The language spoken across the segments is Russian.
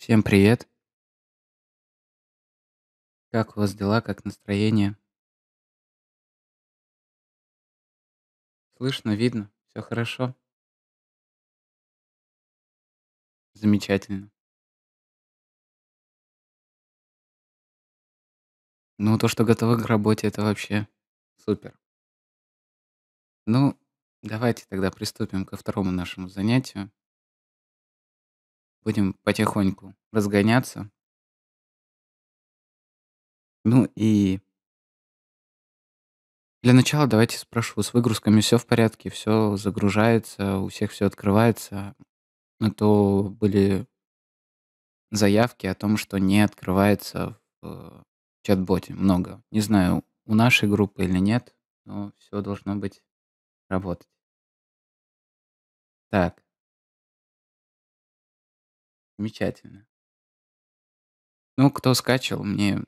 Всем привет. Как у вас дела? Как настроение? Слышно, видно? все хорошо? Замечательно. Ну, то, что готовы к работе- это вообще супер. Ну, давайте тогда приступим ко второму нашему занятию будем потихоньку разгоняться. Ну и для начала давайте спрошу, с выгрузками все в порядке, все загружается, у всех все открывается. А то были заявки о том, что не открывается в чат-боте много. Не знаю, у нашей группы или нет, но все должно быть работать. Так, Замечательно. Ну, кто скачивал, мне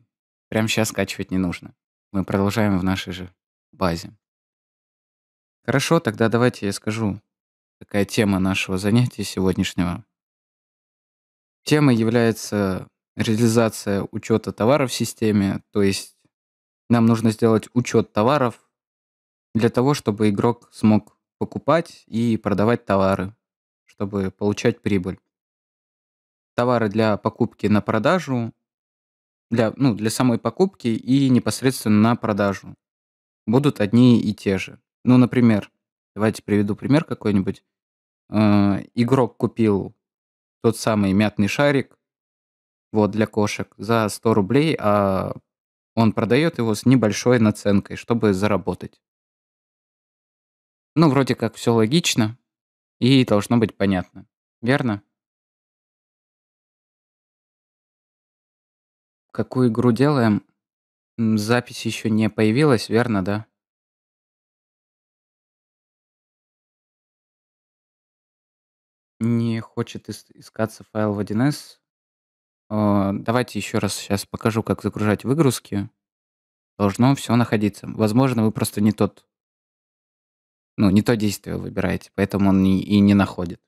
прямо сейчас скачивать не нужно. Мы продолжаем в нашей же базе. Хорошо, тогда давайте я скажу, какая тема нашего занятия сегодняшнего. Темой является реализация учета товаров в системе, то есть нам нужно сделать учет товаров для того, чтобы игрок смог покупать и продавать товары, чтобы получать прибыль товары для покупки на продажу, для, ну, для самой покупки и непосредственно на продажу будут одни и те же. Ну, например, давайте приведу пример какой-нибудь. Э, игрок купил тот самый мятный шарик вот для кошек за 100 рублей, а он продает его с небольшой наценкой, чтобы заработать. Ну, вроде как все логично и должно быть понятно, верно? Какую игру делаем? Запись еще не появилась, верно, да? Не хочет искаться файл в 1С. А, давайте еще раз сейчас покажу, как загружать выгрузки. Должно все находиться. Возможно, вы просто не тот, ну, не то действие выбираете, поэтому он и не находит.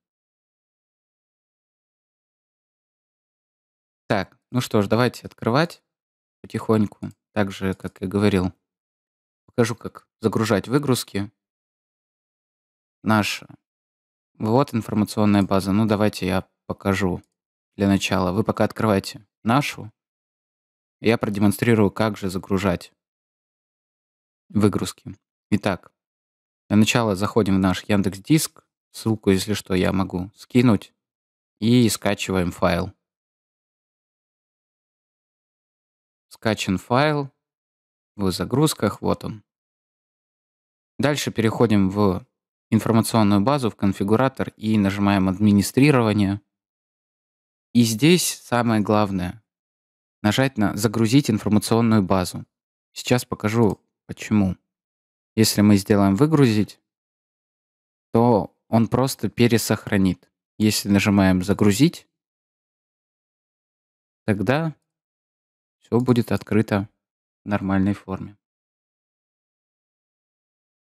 Так, ну что ж, давайте открывать потихоньку, так же, как я говорил. Покажу, как загружать выгрузки. Наша. Вот информационная база. Ну, давайте я покажу для начала. Вы пока открывайте нашу. Я продемонстрирую, как же загружать выгрузки. Итак, для начала заходим в наш Яндекс Диск. Ссылку, если что, я могу скинуть. И скачиваем файл. скачан файл, в загрузках, вот он. Дальше переходим в информационную базу, в конфигуратор и нажимаем «Администрирование». И здесь самое главное – нажать на «Загрузить информационную базу». Сейчас покажу, почему. Если мы сделаем «Выгрузить», то он просто пересохранит. Если нажимаем «Загрузить», тогда все будет открыто в нормальной форме.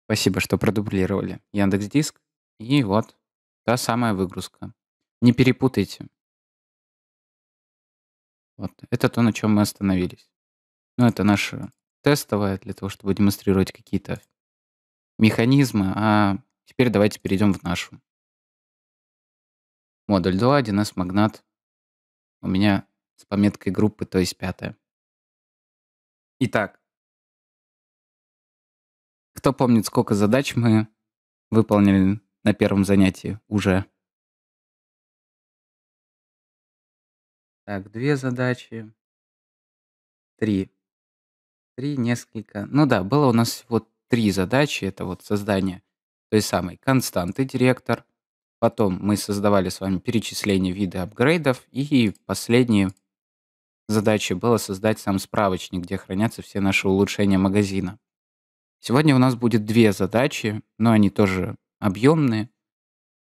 Спасибо, что продублировали. Яндекс Диск и вот та самая выгрузка. Не перепутайте. Вот. Это то, на чем мы остановились. Ну, это наше тестовое для того, чтобы демонстрировать какие-то механизмы. А теперь давайте перейдем в нашу. Модуль 2, 1С Магнат. У меня с пометкой группы, то есть пятая. Итак, кто помнит, сколько задач мы выполнили на первом занятии уже? Так, две задачи. Три. Три, несколько. Ну да, было у нас вот три задачи. Это вот создание той самой константы директор. Потом мы создавали с вами перечисление вида апгрейдов. И последнее задачей было создать сам справочник, где хранятся все наши улучшения магазина. Сегодня у нас будет две задачи, но они тоже объемные.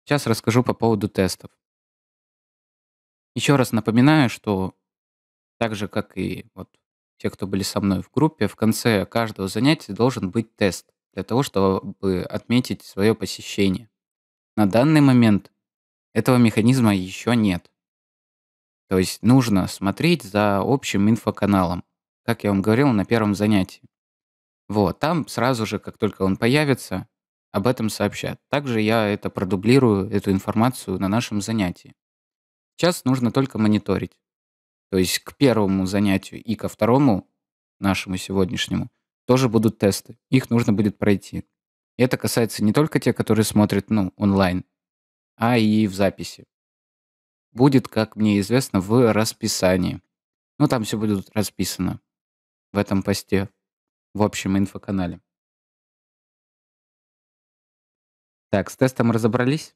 Сейчас расскажу по поводу тестов. Еще раз напоминаю, что так же, как и вот те, кто были со мной в группе, в конце каждого занятия должен быть тест для того, чтобы отметить свое посещение. На данный момент этого механизма еще нет. То есть нужно смотреть за общим инфоканалом, как я вам говорил на первом занятии. Вот, там сразу же, как только он появится, об этом сообщат. Также я это продублирую, эту информацию на нашем занятии. Сейчас нужно только мониторить. То есть к первому занятию и ко второму, нашему сегодняшнему, тоже будут тесты. Их нужно будет пройти. это касается не только тех, которые смотрят ну, онлайн, а и в записи будет, как мне известно, в расписании. Ну, там все будет расписано в этом посте, в общем инфоканале. Так, с тестом разобрались?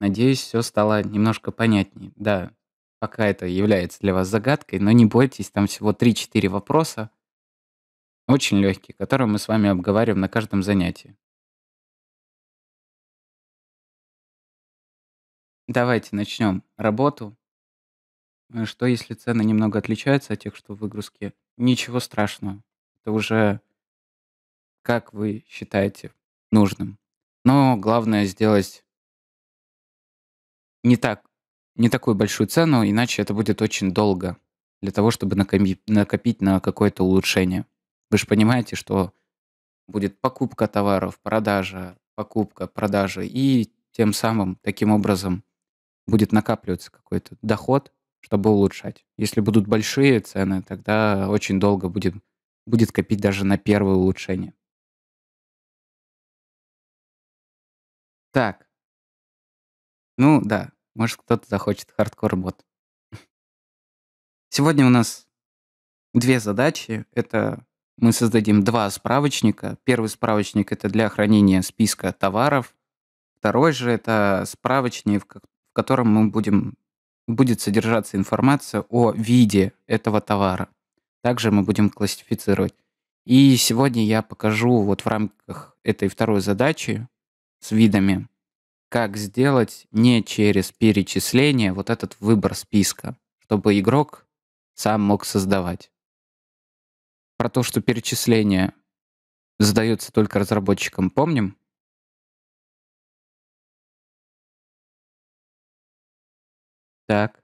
Надеюсь, все стало немножко понятнее. Да, пока это является для вас загадкой, но не бойтесь, там всего 3-4 вопроса, очень легкие, которые мы с вами обговариваем на каждом занятии. Давайте начнем работу. Э, что если цены немного отличаются от тех, что в выгрузке? Ничего страшного. Это уже как вы считаете нужным. Но главное сделать не так, не такую большую цену, иначе это будет очень долго для того, чтобы накопить на какое-то улучшение. Вы же понимаете, что будет покупка товаров, продажа, покупка, продажа, и тем самым, таким образом, будет накапливаться какой-то доход, чтобы улучшать. Если будут большие цены, тогда очень долго будет будет копить даже на первое улучшение. Так. Ну да, может кто-то захочет хардкор-бот. Сегодня у нас две задачи. Это мы создадим два справочника. Первый справочник — это для хранения списка товаров. Второй же — это справочник, котором мы будем, будет содержаться информация о виде этого товара. Также мы будем классифицировать. И сегодня я покажу вот в рамках этой второй задачи с видами, как сделать не через перечисление вот этот выбор списка, чтобы игрок сам мог создавать. Про то, что перечисление задается только разработчикам, помним? Так.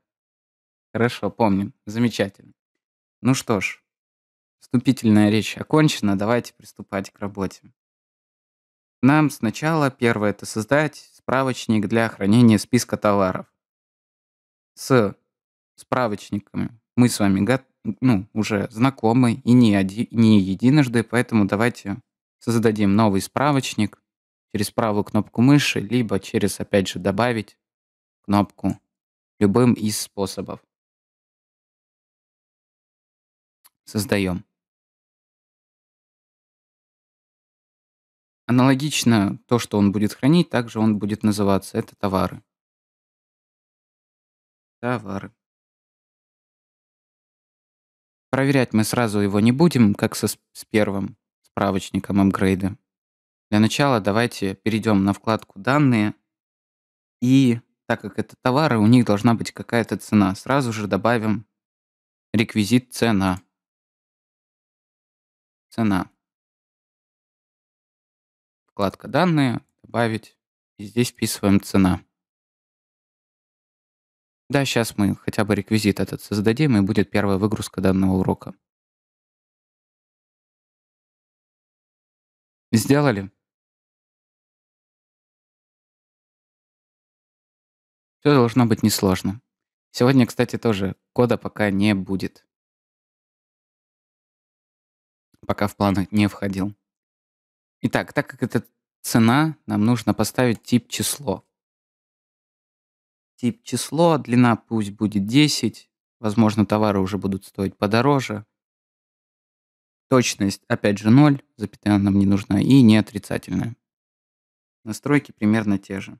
Хорошо, помним. Замечательно. Ну что ж, вступительная речь окончена, давайте приступать к работе. Нам сначала первое это создать справочник для хранения списка товаров. С справочниками мы с вами ну, уже знакомы и не, оди- не единожды, поэтому давайте создадим новый справочник через правую кнопку мыши, либо через, опять же, добавить кнопку любым из способов. Создаем. Аналогично то, что он будет хранить, также он будет называться. Это товары. Товары. Проверять мы сразу его не будем, как со, с первым справочником апгрейда. Для начала давайте перейдем на вкладку «Данные» и так как это товары, у них должна быть какая-то цена. Сразу же добавим реквизит цена. Цена. Вкладка «Данные», добавить, и здесь вписываем «Цена». Да, сейчас мы хотя бы реквизит этот создадим, и будет первая выгрузка данного урока. Сделали? Все должно быть несложно. Сегодня, кстати, тоже кода пока не будет. Пока в планы не входил. Итак, так как это цена, нам нужно поставить тип число. Тип число, длина пусть будет 10, возможно, товары уже будут стоить подороже. Точность, опять же, 0, запятая нам не нужна, и не отрицательная. Настройки примерно те же.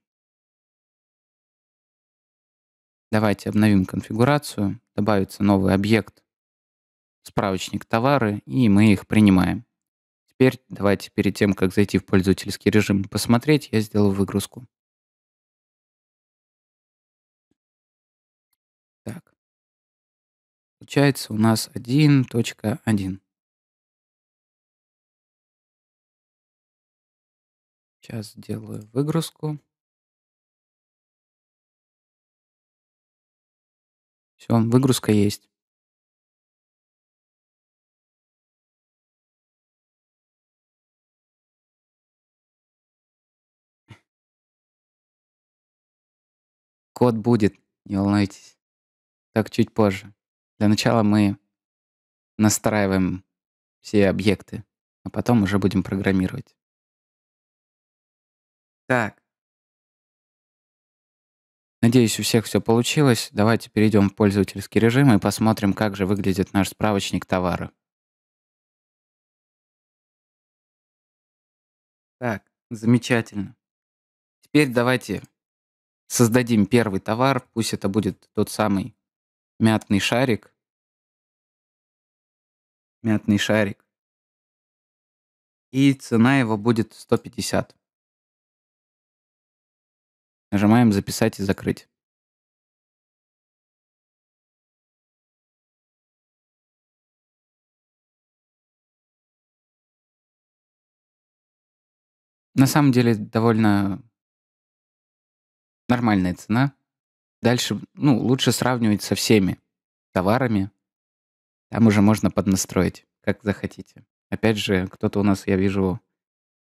Давайте обновим конфигурацию, добавится новый объект, справочник товары, и мы их принимаем. Теперь давайте перед тем, как зайти в пользовательский режим посмотреть, я сделаю выгрузку. Так. Получается у нас 1.1. Сейчас сделаю выгрузку. Все, выгрузка есть. Код будет, не волнуйтесь. Так чуть позже. Для начала мы настраиваем все объекты, а потом уже будем программировать. Так, Надеюсь, у всех все получилось. Давайте перейдем в пользовательский режим и посмотрим, как же выглядит наш справочник товара. Так, замечательно. Теперь давайте создадим первый товар. Пусть это будет тот самый мятный шарик. Мятный шарик. И цена его будет 150. Нажимаем «Записать» и «Закрыть». На самом деле довольно нормальная цена. Дальше, ну, лучше сравнивать со всеми товарами. Там уже можно поднастроить, как захотите. Опять же, кто-то у нас, я вижу,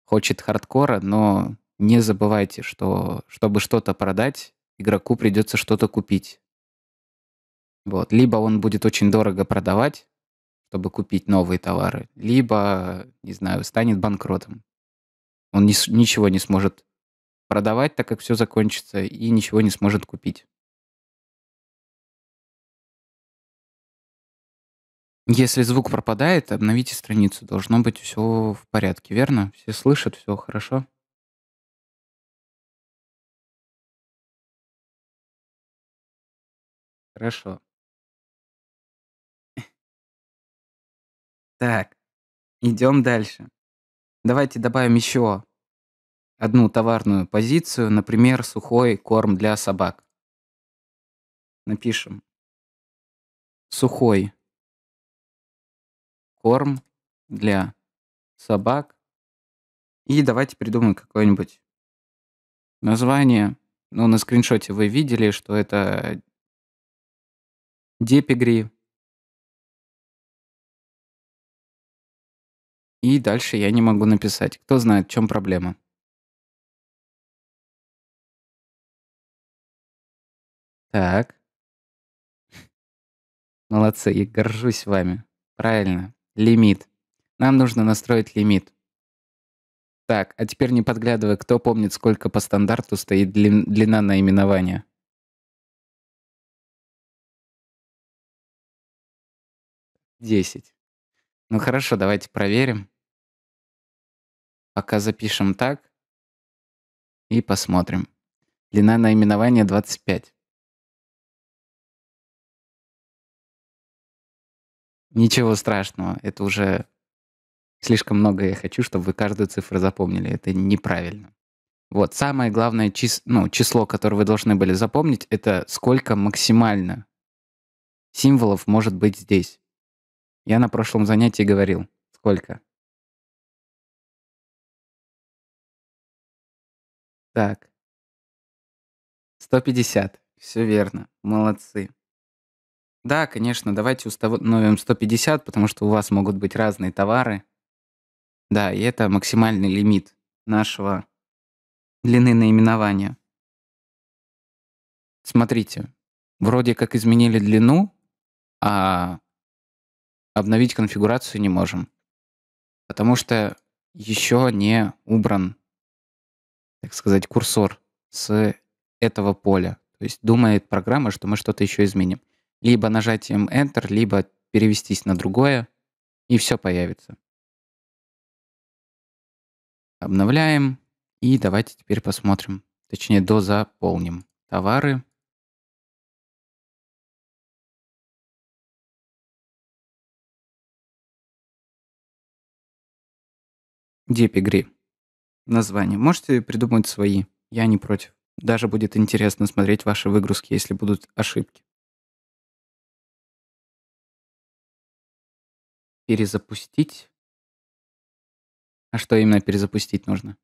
хочет хардкора, но не забывайте, что чтобы что-то продать, игроку придется что-то купить. Вот. Либо он будет очень дорого продавать, чтобы купить новые товары, либо, не знаю, станет банкротом. Он не, ничего не сможет продавать, так как все закончится, и ничего не сможет купить. Если звук пропадает, обновите страницу. Должно быть все в порядке, верно? Все слышат, все хорошо? Хорошо. Так, идем дальше. Давайте добавим еще одну товарную позицию, например, сухой корм для собак. Напишем. Сухой корм для собак. И давайте придумаем какое-нибудь название. Ну, на скриншоте вы видели, что это Депигри. И дальше я не могу написать. Кто знает, в чем проблема. Так. Молодцы, я горжусь вами. Правильно. Лимит. Нам нужно настроить лимит. Так, а теперь не подглядывая, кто помнит, сколько по стандарту стоит длина наименования. 10. Ну хорошо, давайте проверим. Пока запишем так и посмотрим. Длина наименования 25. Ничего страшного, это уже слишком много я хочу, чтобы вы каждую цифру запомнили. Это неправильно. Вот, самое главное чис... ну, число, которое вы должны были запомнить, это сколько максимально символов может быть здесь. Я на прошлом занятии говорил. Сколько? Так. 150. Все верно. Молодцы. Да, конечно, давайте установим 150, потому что у вас могут быть разные товары. Да, и это максимальный лимит нашего длины наименования. Смотрите, вроде как изменили длину, а обновить конфигурацию не можем, потому что еще не убран, так сказать, курсор с этого поля. То есть думает программа, что мы что-то еще изменим. Либо нажатием Enter, либо перевестись на другое, и все появится. Обновляем. И давайте теперь посмотрим, точнее дозаполним. Товары. Дипигри. Название можете придумать свои, я не против. Даже будет интересно смотреть ваши выгрузки, если будут ошибки. Перезапустить? А что именно перезапустить нужно?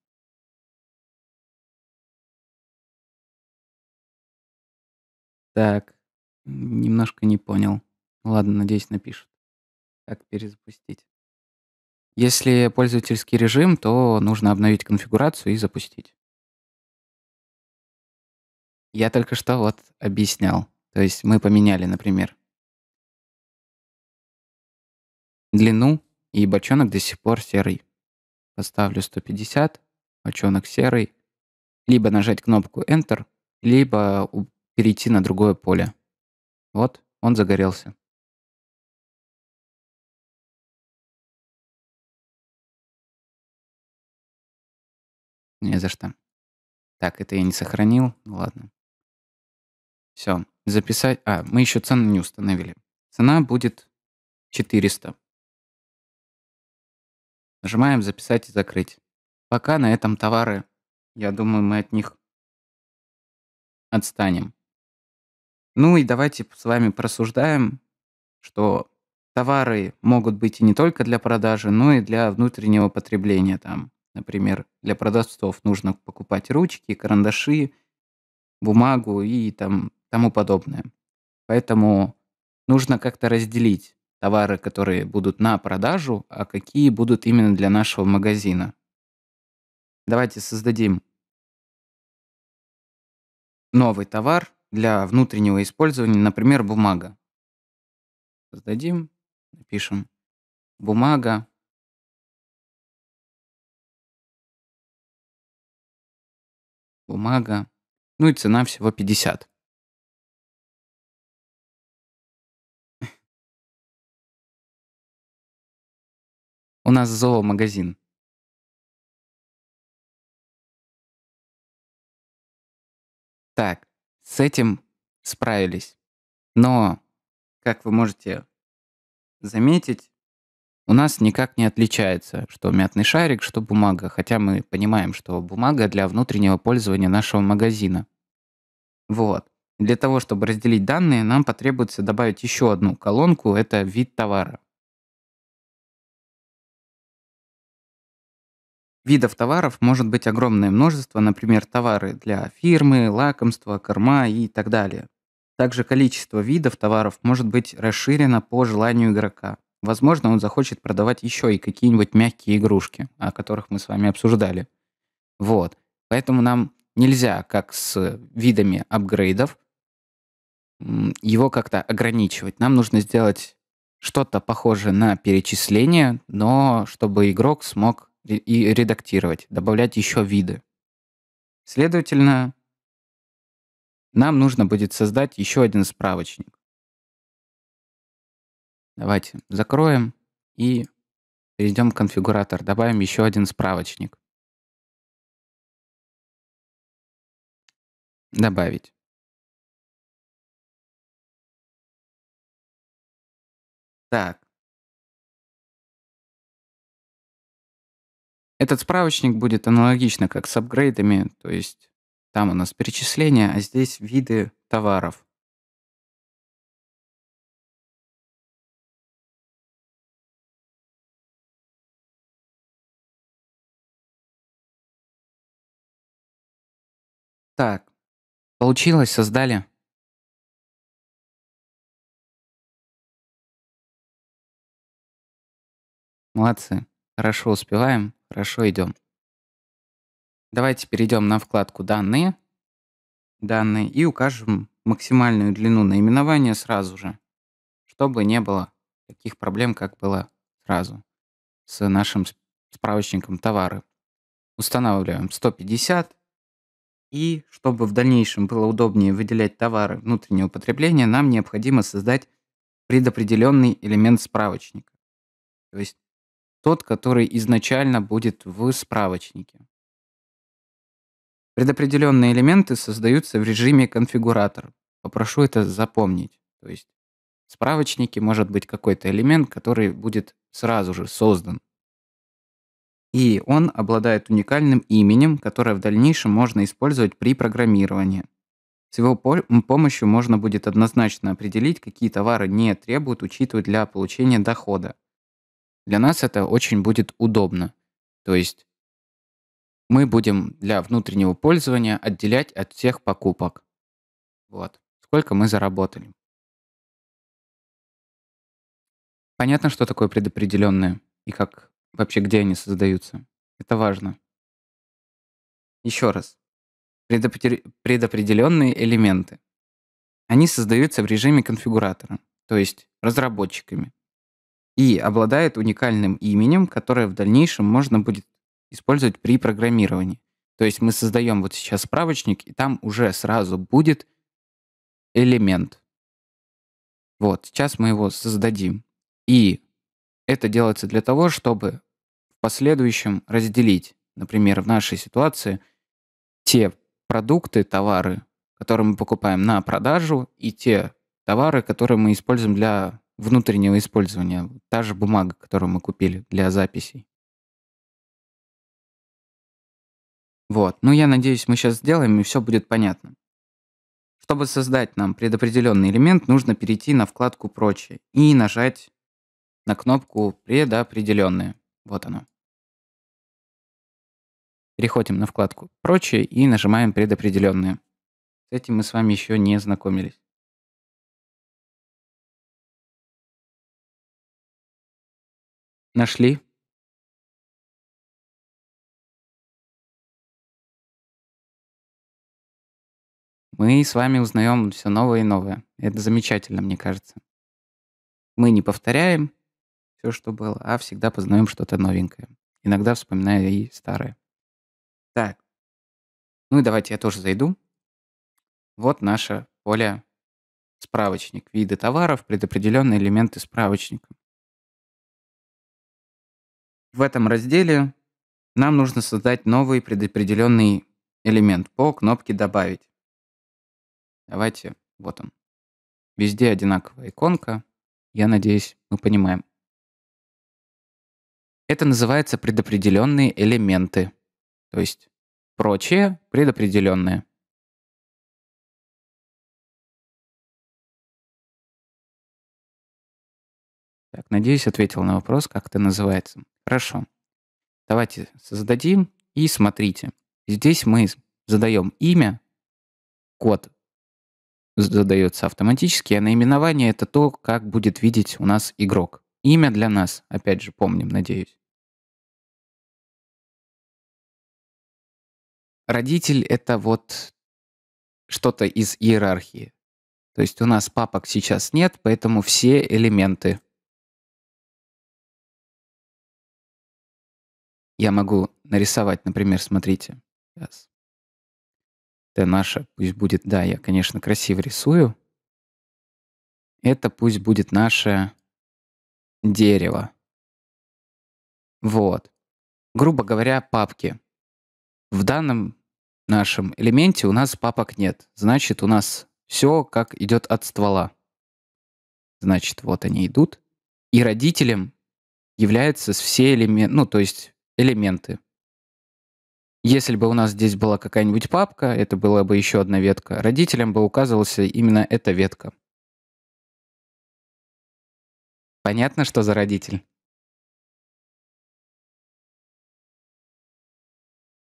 Так, немножко не понял. Ладно, надеюсь, напишут Как перезапустить? Если пользовательский режим, то нужно обновить конфигурацию и запустить. Я только что вот объяснял. То есть мы поменяли, например, длину, и бочонок до сих пор серый. Поставлю 150, бочонок серый. Либо нажать кнопку Enter, либо перейти на другое поле. Вот, он загорелся. Не за что. Так, это я не сохранил. Ну ладно. Все. Записать. А, мы еще цену не установили. Цена будет 400. Нажимаем «Записать» и «Закрыть». Пока на этом товары, я думаю, мы от них отстанем. Ну и давайте с вами просуждаем, что товары могут быть и не только для продажи, но и для внутреннего потребления там. Например, для продавцов нужно покупать ручки, карандаши, бумагу и там, тому подобное. Поэтому нужно как-то разделить товары, которые будут на продажу, а какие будут именно для нашего магазина. Давайте создадим новый товар для внутреннего использования, например, бумага. Создадим, напишем бумага бумага. Ну и цена всего 50. У нас зоомагазин. Так, с этим справились. Но, как вы можете заметить, у нас никак не отличается, что мятный шарик, что бумага, хотя мы понимаем, что бумага для внутреннего пользования нашего магазина. Вот. Для того, чтобы разделить данные, нам потребуется добавить еще одну колонку, это вид товара. Видов товаров может быть огромное множество, например, товары для фирмы, лакомства, корма и так далее. Также количество видов товаров может быть расширено по желанию игрока. Возможно, он захочет продавать еще и какие-нибудь мягкие игрушки, о которых мы с вами обсуждали. Вот. Поэтому нам нельзя, как с видами апгрейдов, его как-то ограничивать. Нам нужно сделать что-то похожее на перечисление, но чтобы игрок смог и редактировать, добавлять еще виды. Следовательно, нам нужно будет создать еще один справочник. Давайте закроем и перейдем в конфигуратор. Добавим еще один справочник. Добавить. Так. Этот справочник будет аналогично как с апгрейдами, то есть там у нас перечисления, а здесь виды товаров. Получилось, создали. Молодцы. Хорошо успеваем, хорошо идем. Давайте перейдем на вкладку «Данные». «Данные» и укажем максимальную длину наименования сразу же, чтобы не было таких проблем, как было сразу с нашим справочником товары. Устанавливаем 150, и чтобы в дальнейшем было удобнее выделять товары внутреннего потребления, нам необходимо создать предопределенный элемент справочника. То есть тот, который изначально будет в справочнике. Предопределенные элементы создаются в режиме конфигуратор. Попрошу это запомнить. То есть в справочнике может быть какой-то элемент, который будет сразу же создан и он обладает уникальным именем, которое в дальнейшем можно использовать при программировании. С его помощью можно будет однозначно определить, какие товары не требуют учитывать для получения дохода. Для нас это очень будет удобно. То есть мы будем для внутреннего пользования отделять от всех покупок. Вот. Сколько мы заработали. Понятно, что такое предопределенное и как вообще где они создаются. Это важно. Еще раз. Предопределенные элементы. Они создаются в режиме конфигуратора, то есть разработчиками, и обладают уникальным именем, которое в дальнейшем можно будет использовать при программировании. То есть мы создаем вот сейчас справочник, и там уже сразу будет элемент. Вот, сейчас мы его создадим. И это делается для того, чтобы в последующем разделить, например, в нашей ситуации, те продукты, товары, которые мы покупаем на продажу, и те товары, которые мы используем для внутреннего использования. Та же бумага, которую мы купили для записей. Вот. Ну, я надеюсь, мы сейчас сделаем, и все будет понятно. Чтобы создать нам предопределенный элемент, нужно перейти на вкладку «Прочее» и нажать на кнопку «Предопределенные». Вот оно. Переходим на вкладку «Прочее» и нажимаем «Предопределенные». С этим мы с вами еще не знакомились. Нашли? Мы с вами узнаем все новое и новое. Это замечательно, мне кажется. Мы не повторяем, все, что было, а всегда познаем что-то новенькое, иногда вспоминая и старое. Так, ну и давайте я тоже зайду. Вот наше поле «Справочник. Виды товаров. Предопределенные элементы справочника». В этом разделе нам нужно создать новый предопределенный элемент по кнопке «Добавить». Давайте, вот он. Везде одинаковая иконка. Я надеюсь, мы понимаем. Это называется предопределенные элементы, то есть прочие предопределенные. Так, надеюсь, ответил на вопрос, как это называется. Хорошо. Давайте создадим и смотрите. Здесь мы задаем имя, код задается автоматически, а наименование это то, как будет видеть у нас игрок. Имя для нас, опять же, помним, надеюсь. Родитель — это вот что-то из иерархии. То есть у нас папок сейчас нет, поэтому все элементы. Я могу нарисовать, например, смотрите. Сейчас. Это наша, пусть будет, да, я, конечно, красиво рисую. Это пусть будет наша дерево. Вот. Грубо говоря, папки. В данном нашем элементе у нас папок нет. Значит, у нас все как идет от ствола. Значит, вот они идут. И родителем являются все элементы, ну, то есть элементы. Если бы у нас здесь была какая-нибудь папка, это была бы еще одна ветка. Родителям бы указывался именно эта ветка. Понятно, что за родитель?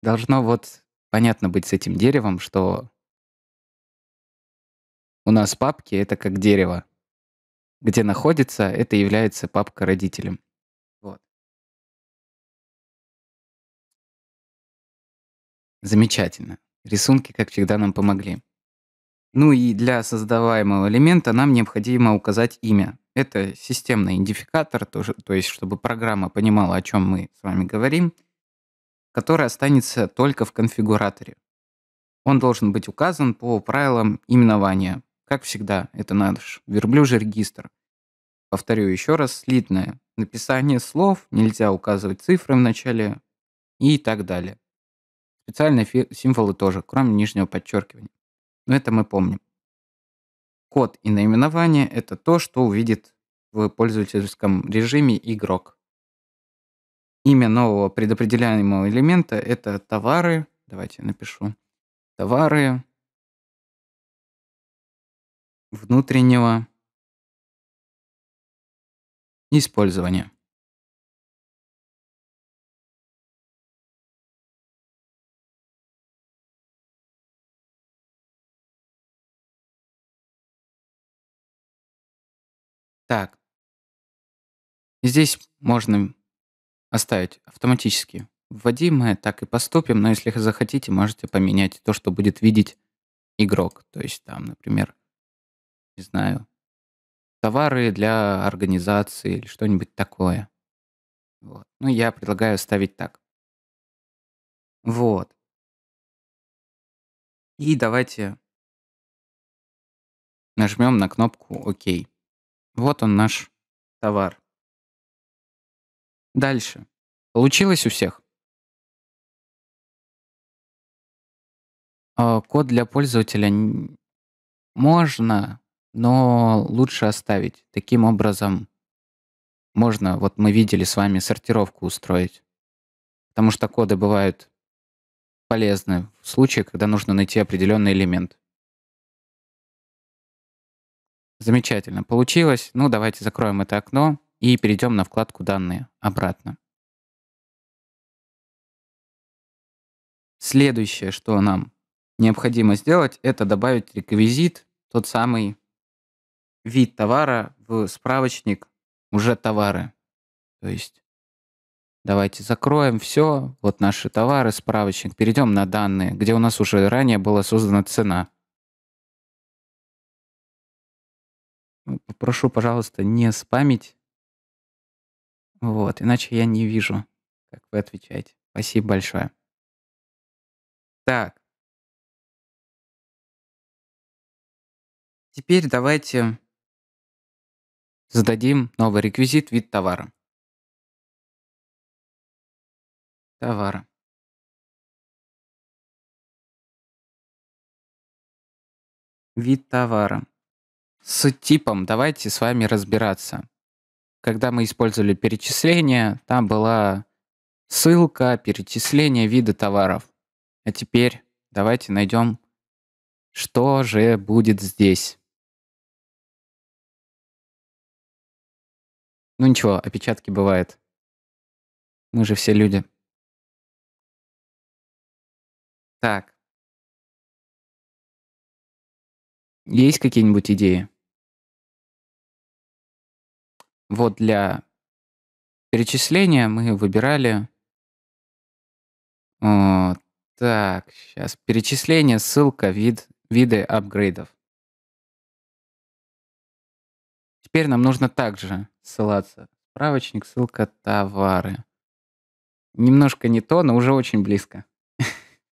Должно вот понятно быть с этим деревом, что у нас папки — это как дерево. Где находится, это является папка родителем. Вот. Замечательно. Рисунки, как всегда, нам помогли. Ну и для создаваемого элемента нам необходимо указать имя. Это системный идентификатор, тоже, то есть чтобы программа понимала, о чем мы с вами говорим, который останется только в конфигураторе. Он должен быть указан по правилам именования. Как всегда, это наш верблюжий регистр. Повторю еще раз, слитное написание слов, нельзя указывать цифры в начале и так далее. Специальные символы тоже, кроме нижнего подчеркивания. Но ну, это мы помним. Код и наименование – это то, что увидит в пользовательском режиме игрок. Имя нового предопределяемого элемента – это товары. Давайте я напишу. Товары внутреннего использования. Так. Здесь можно оставить автоматически вводимое, так и поступим, но если захотите, можете поменять то, что будет видеть игрок. То есть там, например, не знаю, товары для организации или что-нибудь такое. Вот. Ну, я предлагаю ставить так. Вот. И давайте нажмем на кнопку ОК. OK. Вот он наш товар. Дальше. Получилось у всех? А, код для пользователя можно, но лучше оставить. Таким образом, можно, вот мы видели с вами, сортировку устроить. Потому что коды бывают полезны в случае, когда нужно найти определенный элемент. Замечательно, получилось. Ну, давайте закроем это окно и перейдем на вкладку «Данные» обратно. Следующее, что нам необходимо сделать, это добавить реквизит, тот самый вид товара в справочник уже товары. То есть давайте закроем все, вот наши товары, справочник, перейдем на данные, где у нас уже ранее была создана цена. прошу, пожалуйста, не спамить. Вот, иначе я не вижу, как вы отвечаете. Спасибо большое. Так. Теперь давайте зададим новый реквизит вид товара. Товара. Вид товара. С типом давайте с вами разбираться. Когда мы использовали перечисление, там была ссылка, перечисление вида товаров. А теперь давайте найдем, что же будет здесь. Ну ничего, опечатки бывают. Мы же все люди. Так. Есть какие-нибудь идеи? Вот для перечисления мы выбирали... О, э, так, сейчас. Перечисление, ссылка, вид, виды апгрейдов. Теперь нам нужно также ссылаться. Справочник, ссылка, товары. Немножко не то, но уже очень близко.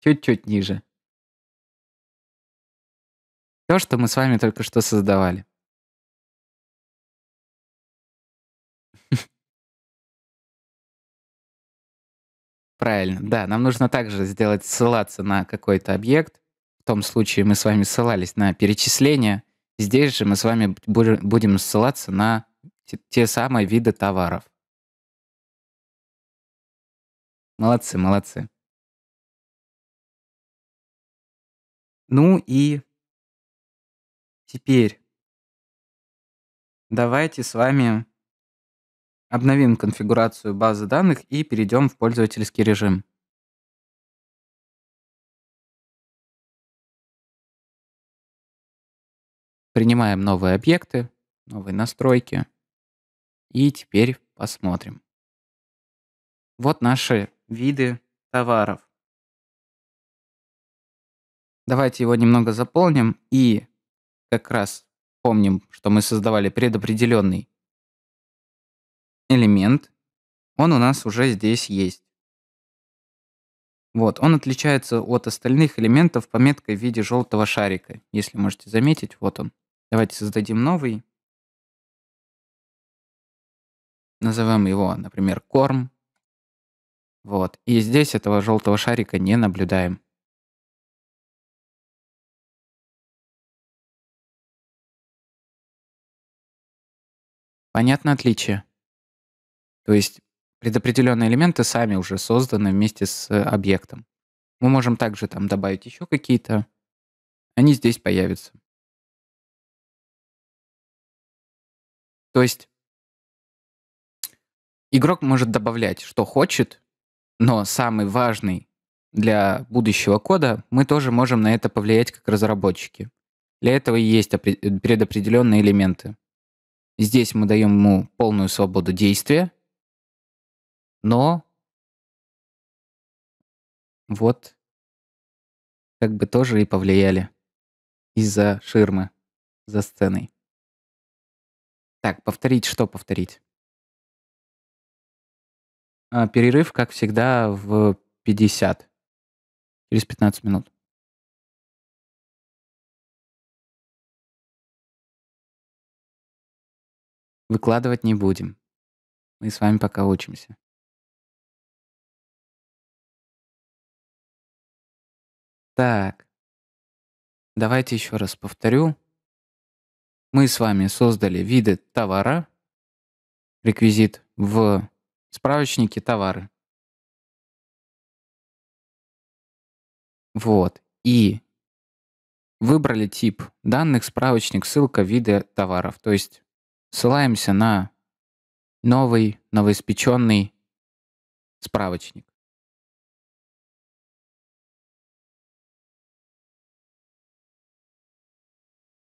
Чуть-чуть ниже. То, что мы с вами только что создавали. Правильно, да. Нам нужно также сделать ссылаться на какой-то объект. В том случае мы с вами ссылались на перечисление. Здесь же мы с вами будем ссылаться на те самые виды товаров. Молодцы, молодцы. Ну и теперь давайте с вами Обновим конфигурацию базы данных и перейдем в пользовательский режим. Принимаем новые объекты, новые настройки. И теперь посмотрим. Вот наши виды товаров. Давайте его немного заполним и как раз помним, что мы создавали предопределенный элемент, он у нас уже здесь есть. Вот, он отличается от остальных элементов пометкой в виде желтого шарика. Если можете заметить, вот он. Давайте создадим новый. Назовем его, например, корм. Вот. И здесь этого желтого шарика не наблюдаем. Понятно отличие? То есть предопределенные элементы сами уже созданы вместе с э, объектом. Мы можем также там добавить еще какие-то. Они здесь появятся. То есть игрок может добавлять, что хочет, но самый важный для будущего кода мы тоже можем на это повлиять как разработчики. Для этого и есть предопределенные элементы. Здесь мы даем ему полную свободу действия, но вот как бы тоже и повлияли из-за ширмы, за сценой. Так, повторить что повторить? А, перерыв, как всегда, в 50. Через 15 минут. Выкладывать не будем. Мы с вами пока учимся. Так, давайте еще раз повторю. Мы с вами создали виды товара, реквизит в справочнике товары. Вот. И выбрали тип данных, справочник, ссылка, виды товаров. То есть ссылаемся на новый, новоиспеченный справочник.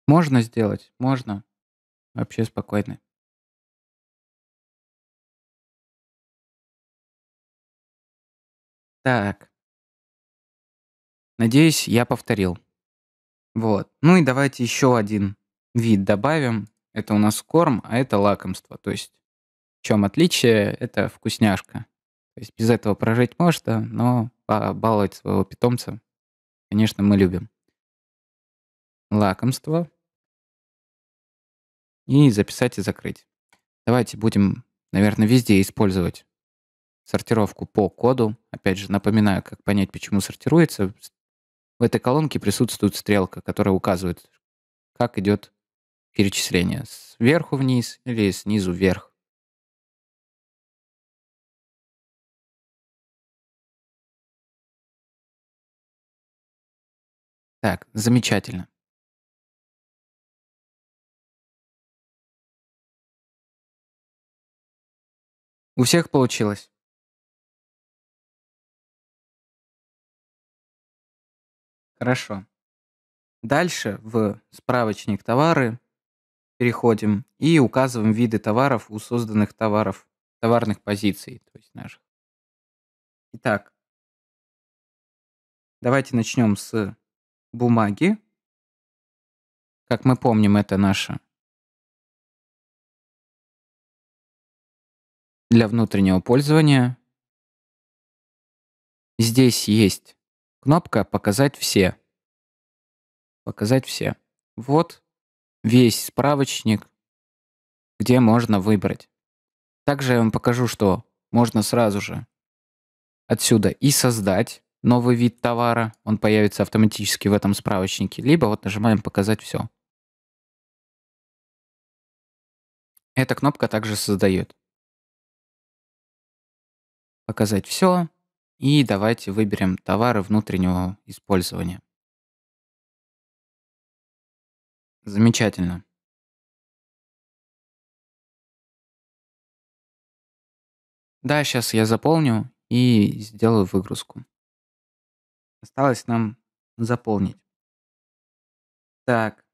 Можно сделать, можно. Вообще спокойно. Так. Надеюсь, я повторил. Вот. Ну и давайте еще один вид добавим. Это у нас корм, а это лакомство. То есть в чем отличие? Это вкусняшка. То есть без этого прожить можно, но баловать своего питомца, конечно, мы любим. Лакомство и записать и закрыть. Давайте будем, наверное, везде использовать сортировку по коду. Опять же, напоминаю, как понять, почему сортируется. В этой колонке присутствует стрелка, которая указывает, как идет перечисление. Сверху вниз или снизу вверх. Так, замечательно. У всех получилось. Хорошо. Дальше в справочник товары переходим и указываем виды товаров у созданных товаров, товарных позиций, то есть наших. Итак, давайте начнем с бумаги. Как мы помним, это наша для внутреннего пользования. Здесь есть кнопка «Показать все». Показать все. Вот весь справочник, где можно выбрать. Также я вам покажу, что можно сразу же отсюда и создать новый вид товара, он появится автоматически в этом справочнике, либо вот нажимаем «Показать все». Эта кнопка также создает показать все и давайте выберем товары внутреннего использования. Замечательно. Да, сейчас я заполню и сделаю выгрузку. Осталось нам заполнить. Так.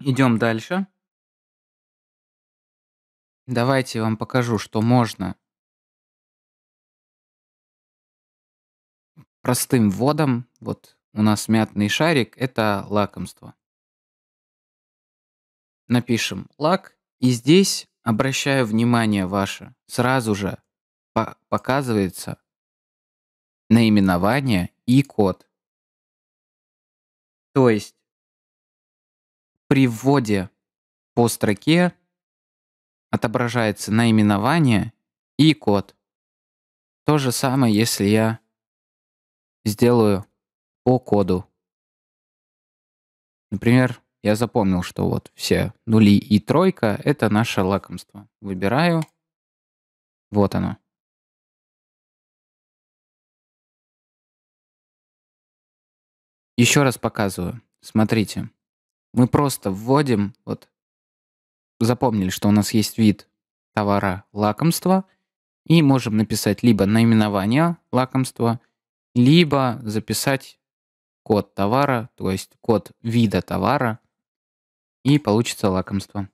Идем дальше. Давайте я вам покажу, что можно простым вводом, вот у нас мятный шарик – это лакомство. Напишем лак, и здесь, обращаю внимание ваше, сразу же по показывается наименование и код. То есть при вводе по строке отображается наименование и код. То же самое, если я сделаю по коду. Например, я запомнил, что вот все нули и тройка — это наше лакомство. Выбираю. Вот оно. Еще раз показываю. Смотрите. Мы просто вводим, вот запомнили, что у нас есть вид товара лакомства, и можем написать либо наименование лакомства, либо записать код товара, то есть код вида товара, и получится лакомство.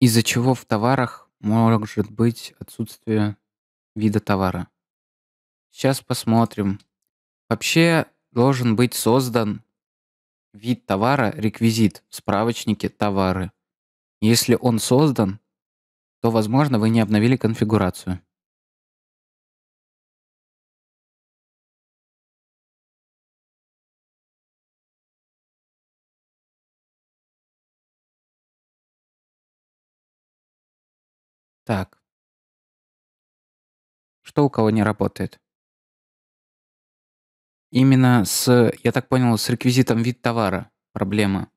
Из-за чего в товарах может быть отсутствие вида товара. Сейчас посмотрим. Вообще должен быть создан вид товара, реквизит в справочнике товары. Если он создан, то, возможно, вы не обновили конфигурацию. Так. Что у кого не работает? Именно с, я так понял, с реквизитом вид товара проблема.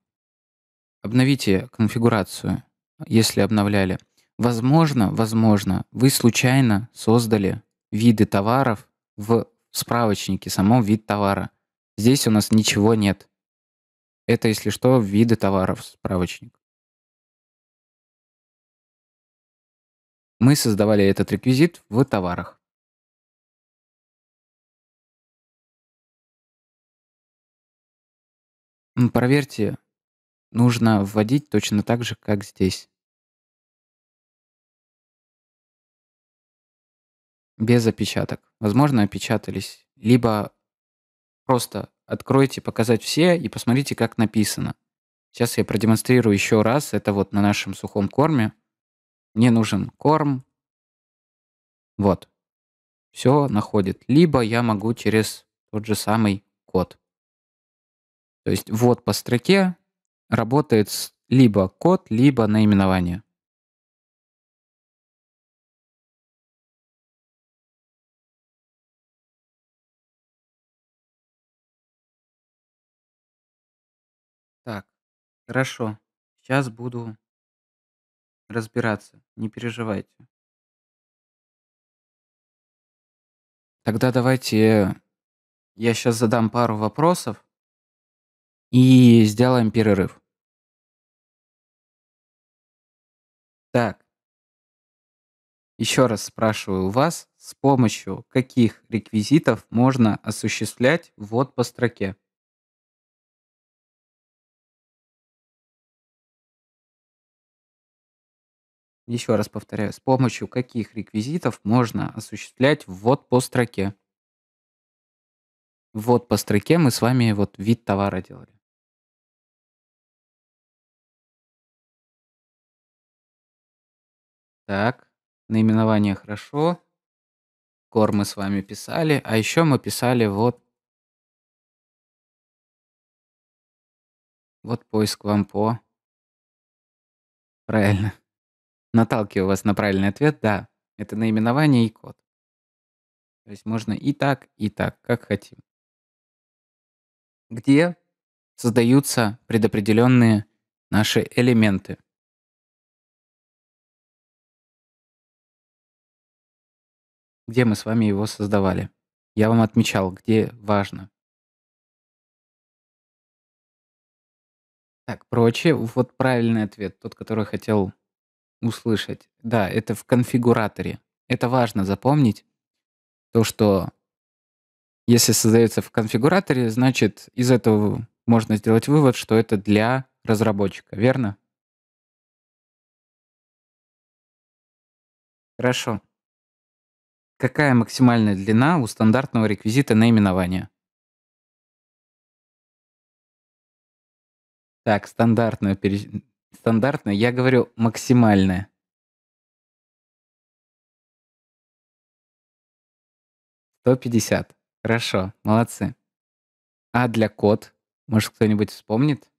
Обновите конфигурацию, если обновляли. Возможно, возможно, вы случайно создали виды товаров в справочнике, самом вид товара. Здесь у нас ничего нет. Это, если что, виды товаров справочник. Мы создавали этот реквизит в товарах. Проверьте, нужно вводить точно так же, как здесь. без опечаток. Возможно, опечатались. Либо просто откройте «Показать все» и посмотрите, как написано. Сейчас я продемонстрирую еще раз. Это вот на нашем сухом корме. Мне нужен корм. Вот. Все находит. Либо я могу через тот же самый код. То есть вот по строке работает либо код, либо наименование. Хорошо, сейчас буду разбираться, не переживайте. Тогда давайте я сейчас задам пару вопросов и сделаем перерыв. Так. Еще раз спрашиваю вас, с помощью каких реквизитов можно осуществлять ввод по строке? Еще раз повторяю, с помощью каких реквизитов можно осуществлять ввод по строке? Ввод по строке мы с вами вот вид товара делали. Так, наименование хорошо. Кор мы с вами писали. А еще мы писали вот... Вот поиск вам по... Правильно наталкиваю вас на правильный ответ, да, это наименование и код. То есть можно и так, и так, как хотим. Где создаются предопределенные наши элементы. Где мы с вами его создавали? Я вам отмечал, где важно. Так, прочее, вот правильный ответ, тот, который хотел услышать. Да, это в конфигураторе. Это важно запомнить. То, что если создается в конфигураторе, значит, из этого можно сделать вывод, что это для разработчика, верно? Хорошо. Какая максимальная длина у стандартного реквизита наименования? Так, стандартное пере... Стандартная, я говорю максимальная. Сто пятьдесят. Хорошо, молодцы. А для код? Может, кто-нибудь вспомнит?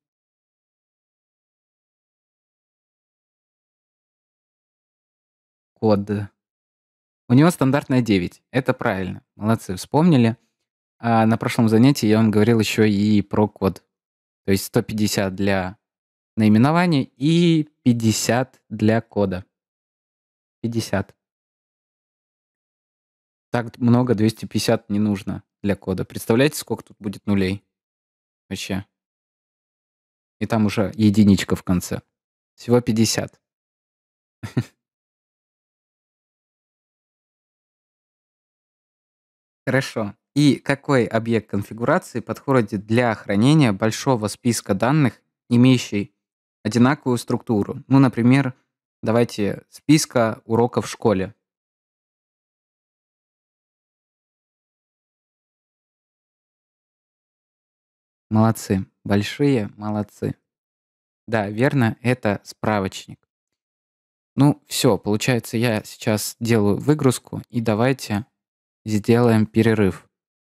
Код. У него стандартная 9. Это правильно. Молодцы, вспомнили. А на прошлом занятии я вам говорил еще и про код. То есть 150 для наименование и 50 для кода. 50. Так много 250 не нужно для кода. Представляете, сколько тут будет нулей? Вообще. И там уже единичка в конце. Всего 50. Хорошо. И какой объект конфигурации подходит для хранения большого списка данных, имеющий одинаковую структуру. Ну, например, давайте списка уроков в школе. Молодцы, большие молодцы. Да, верно, это справочник. Ну, все, получается, я сейчас делаю выгрузку, и давайте сделаем перерыв.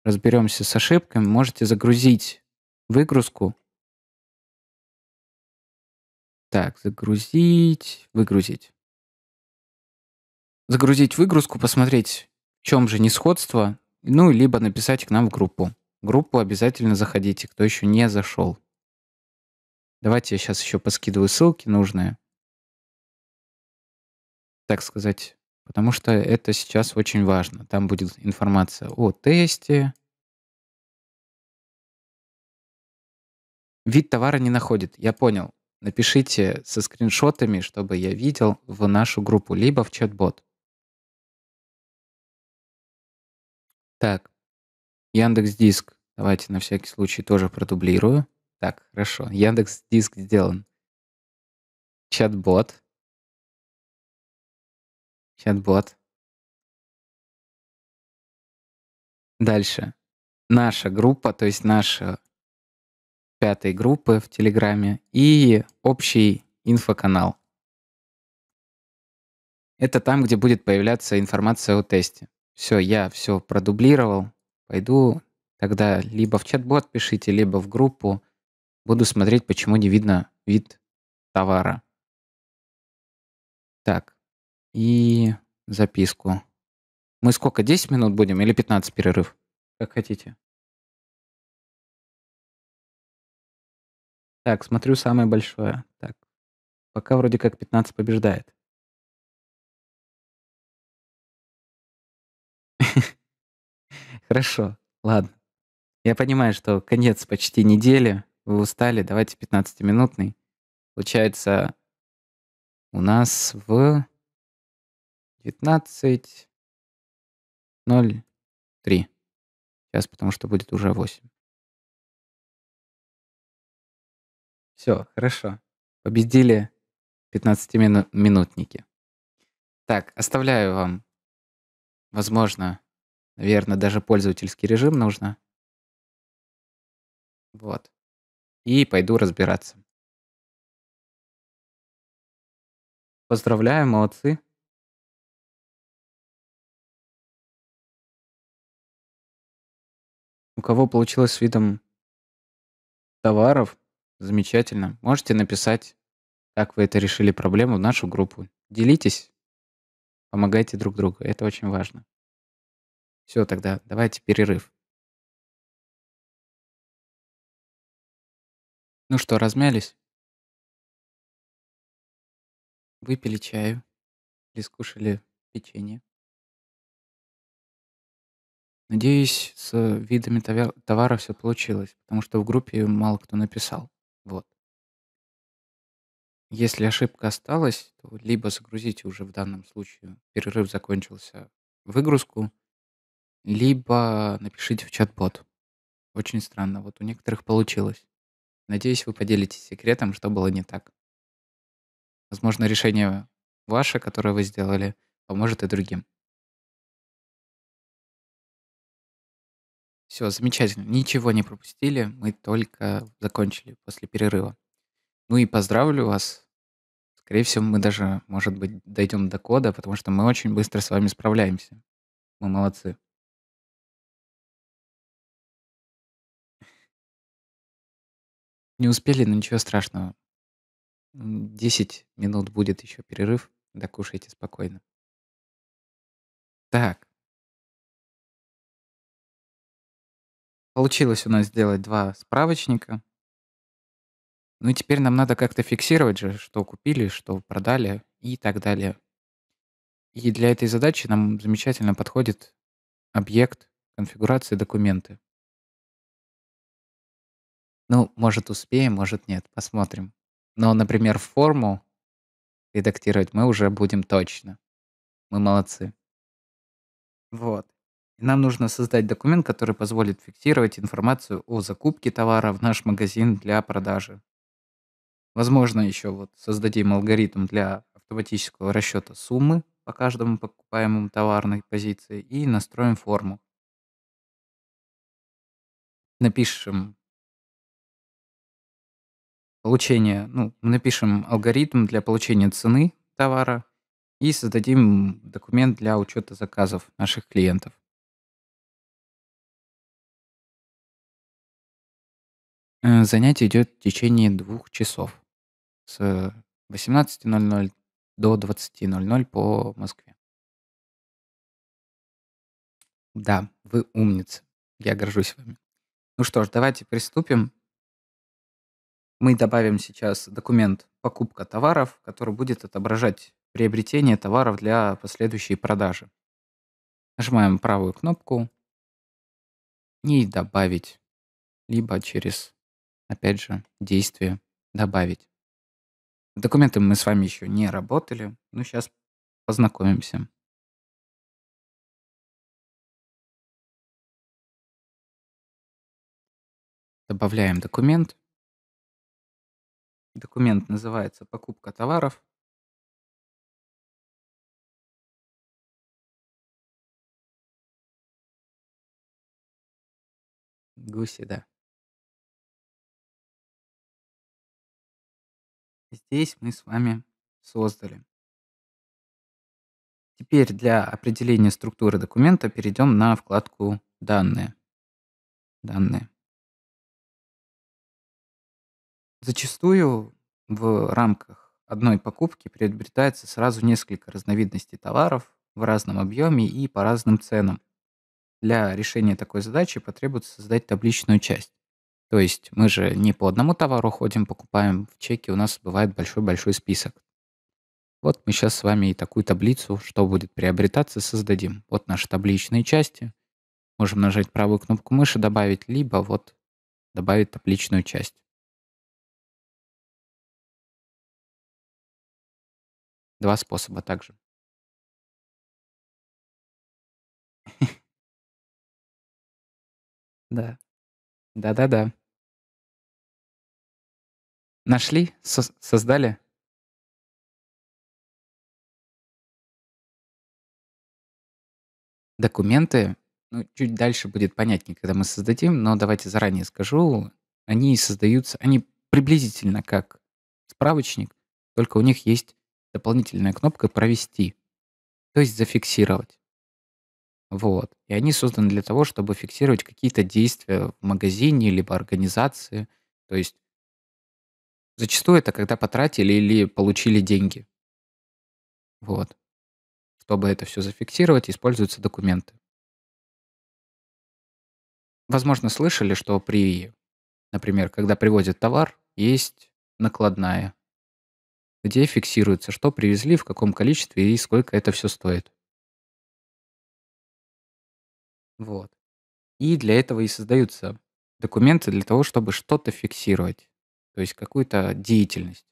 Разберемся с ошибками, можете загрузить выгрузку так, загрузить, выгрузить. Загрузить выгрузку, посмотреть, в чем же несходство, ну, либо написать к нам в группу. В группу обязательно заходите, кто еще не зашел. Давайте я сейчас еще поскидываю ссылки нужные, так сказать, потому что это сейчас очень важно. Там будет информация о тесте. Вид товара не находит, я понял. Напишите со скриншотами, чтобы я видел, в нашу группу, либо в чат-бот. Так, Яндекс Диск. Давайте на всякий случай тоже продублирую. Так, хорошо. Яндекс Диск сделан. Чат-бот. Чат-бот. Дальше. Наша группа, то есть наша пятой группы в Телеграме и общий инфоканал. Это там, где будет появляться информация о тесте. Все, я все продублировал. Пойду тогда либо в чат-бот пишите, либо в группу. Буду смотреть, почему не видно вид товара. Так, и записку. Мы сколько, 10 минут будем или 15 перерыв? Как хотите. Так, смотрю самое большое. Так. Пока вроде как 15 побеждает. Хорошо, ладно. Я понимаю, что конец почти недели. Вы устали, давайте 15-минутный. Получается, у нас в 19.03. Сейчас, потому что будет уже 8. Все, хорошо. Победили 15-минутники. Так, оставляю вам, возможно, наверное, даже пользовательский режим нужно. Вот. И пойду разбираться. Поздравляю, молодцы. У кого получилось с видом товаров, Замечательно. Можете написать, как вы это решили проблему в нашу группу. Делитесь, помогайте друг другу. Это очень важно. Все, тогда давайте перерыв. Ну что, размялись? Выпили чаю или скушали печенье. Надеюсь, с видами товара все получилось, потому что в группе мало кто написал. Вот. Если ошибка осталась, то либо загрузите уже в данном случае, перерыв закончился, выгрузку, либо напишите в чат-бот. Очень странно, вот у некоторых получилось. Надеюсь, вы поделитесь секретом, что было не так. Возможно, решение ваше, которое вы сделали, поможет и другим. Все, замечательно. Ничего не пропустили. Мы только закончили после перерыва. Ну и поздравлю вас. Скорее всего, мы даже, может быть, дойдем до кода, потому что мы очень быстро с вами справляемся. Мы молодцы. Не успели, но ничего страшного. Десять минут будет еще перерыв. Докушайте спокойно. Так, Получилось у нас сделать два справочника. Ну и теперь нам надо как-то фиксировать же, что купили, что продали и так далее. И для этой задачи нам замечательно подходит объект конфигурации документы. Ну, может успеем, может нет, посмотрим. Но, например, форму редактировать мы уже будем точно. Мы молодцы. Вот. Нам нужно создать документ, который позволит фиксировать информацию о закупке товара в наш магазин для продажи. Возможно, еще вот создадим алгоритм для автоматического расчета суммы по каждому покупаемому товарной позиции и настроим форму. Напишем получение, ну, напишем алгоритм для получения цены товара и создадим документ для учета заказов наших клиентов. Э, занятие идет в течение двух часов с 18:00 до 20:00 по Москве. Да, вы умница. Я горжусь вами. Ну что ж, давайте приступим. Мы добавим сейчас документ «Покупка товаров», который будет отображать приобретение товаров для последующей продажи. Нажимаем правую кнопку и «Добавить», либо через опять же, действие добавить. С документами мы с вами еще не работали, но сейчас познакомимся. Добавляем документ. Документ называется «Покупка товаров». Гуси, да. здесь мы с вами создали. Теперь для определения структуры документа перейдем на вкладку «Данные». Данные. Зачастую в рамках одной покупки приобретается сразу несколько разновидностей товаров в разном объеме и по разным ценам. Для решения такой задачи потребуется создать табличную часть. То есть мы же не по одному товару ходим, покупаем в чеке, у нас бывает большой-большой список. Вот мы сейчас с вами и такую таблицу, что будет приобретаться, создадим. Вот наши табличные части. Можем нажать правую кнопку мыши «Добавить», либо вот «Добавить табличную часть». Два способа также. Да. Да-да-да. Нашли? Сос создали? Документы, ну, чуть дальше будет понятнее, когда мы создадим, но давайте заранее скажу, они создаются, они приблизительно как справочник, только у них есть дополнительная кнопка «Провести», то есть «Зафиксировать». Вот. И они созданы для того, чтобы фиксировать какие-то действия в магазине либо организации. То есть зачастую это когда потратили или получили деньги. Вот. Чтобы это все зафиксировать, используются документы. Возможно, слышали, что при, например, когда привозят товар, есть накладная, где фиксируется, что привезли, в каком количестве и сколько это все стоит. Вот. И для этого и создаются документы, для того, чтобы что-то фиксировать, то есть какую-то деятельность.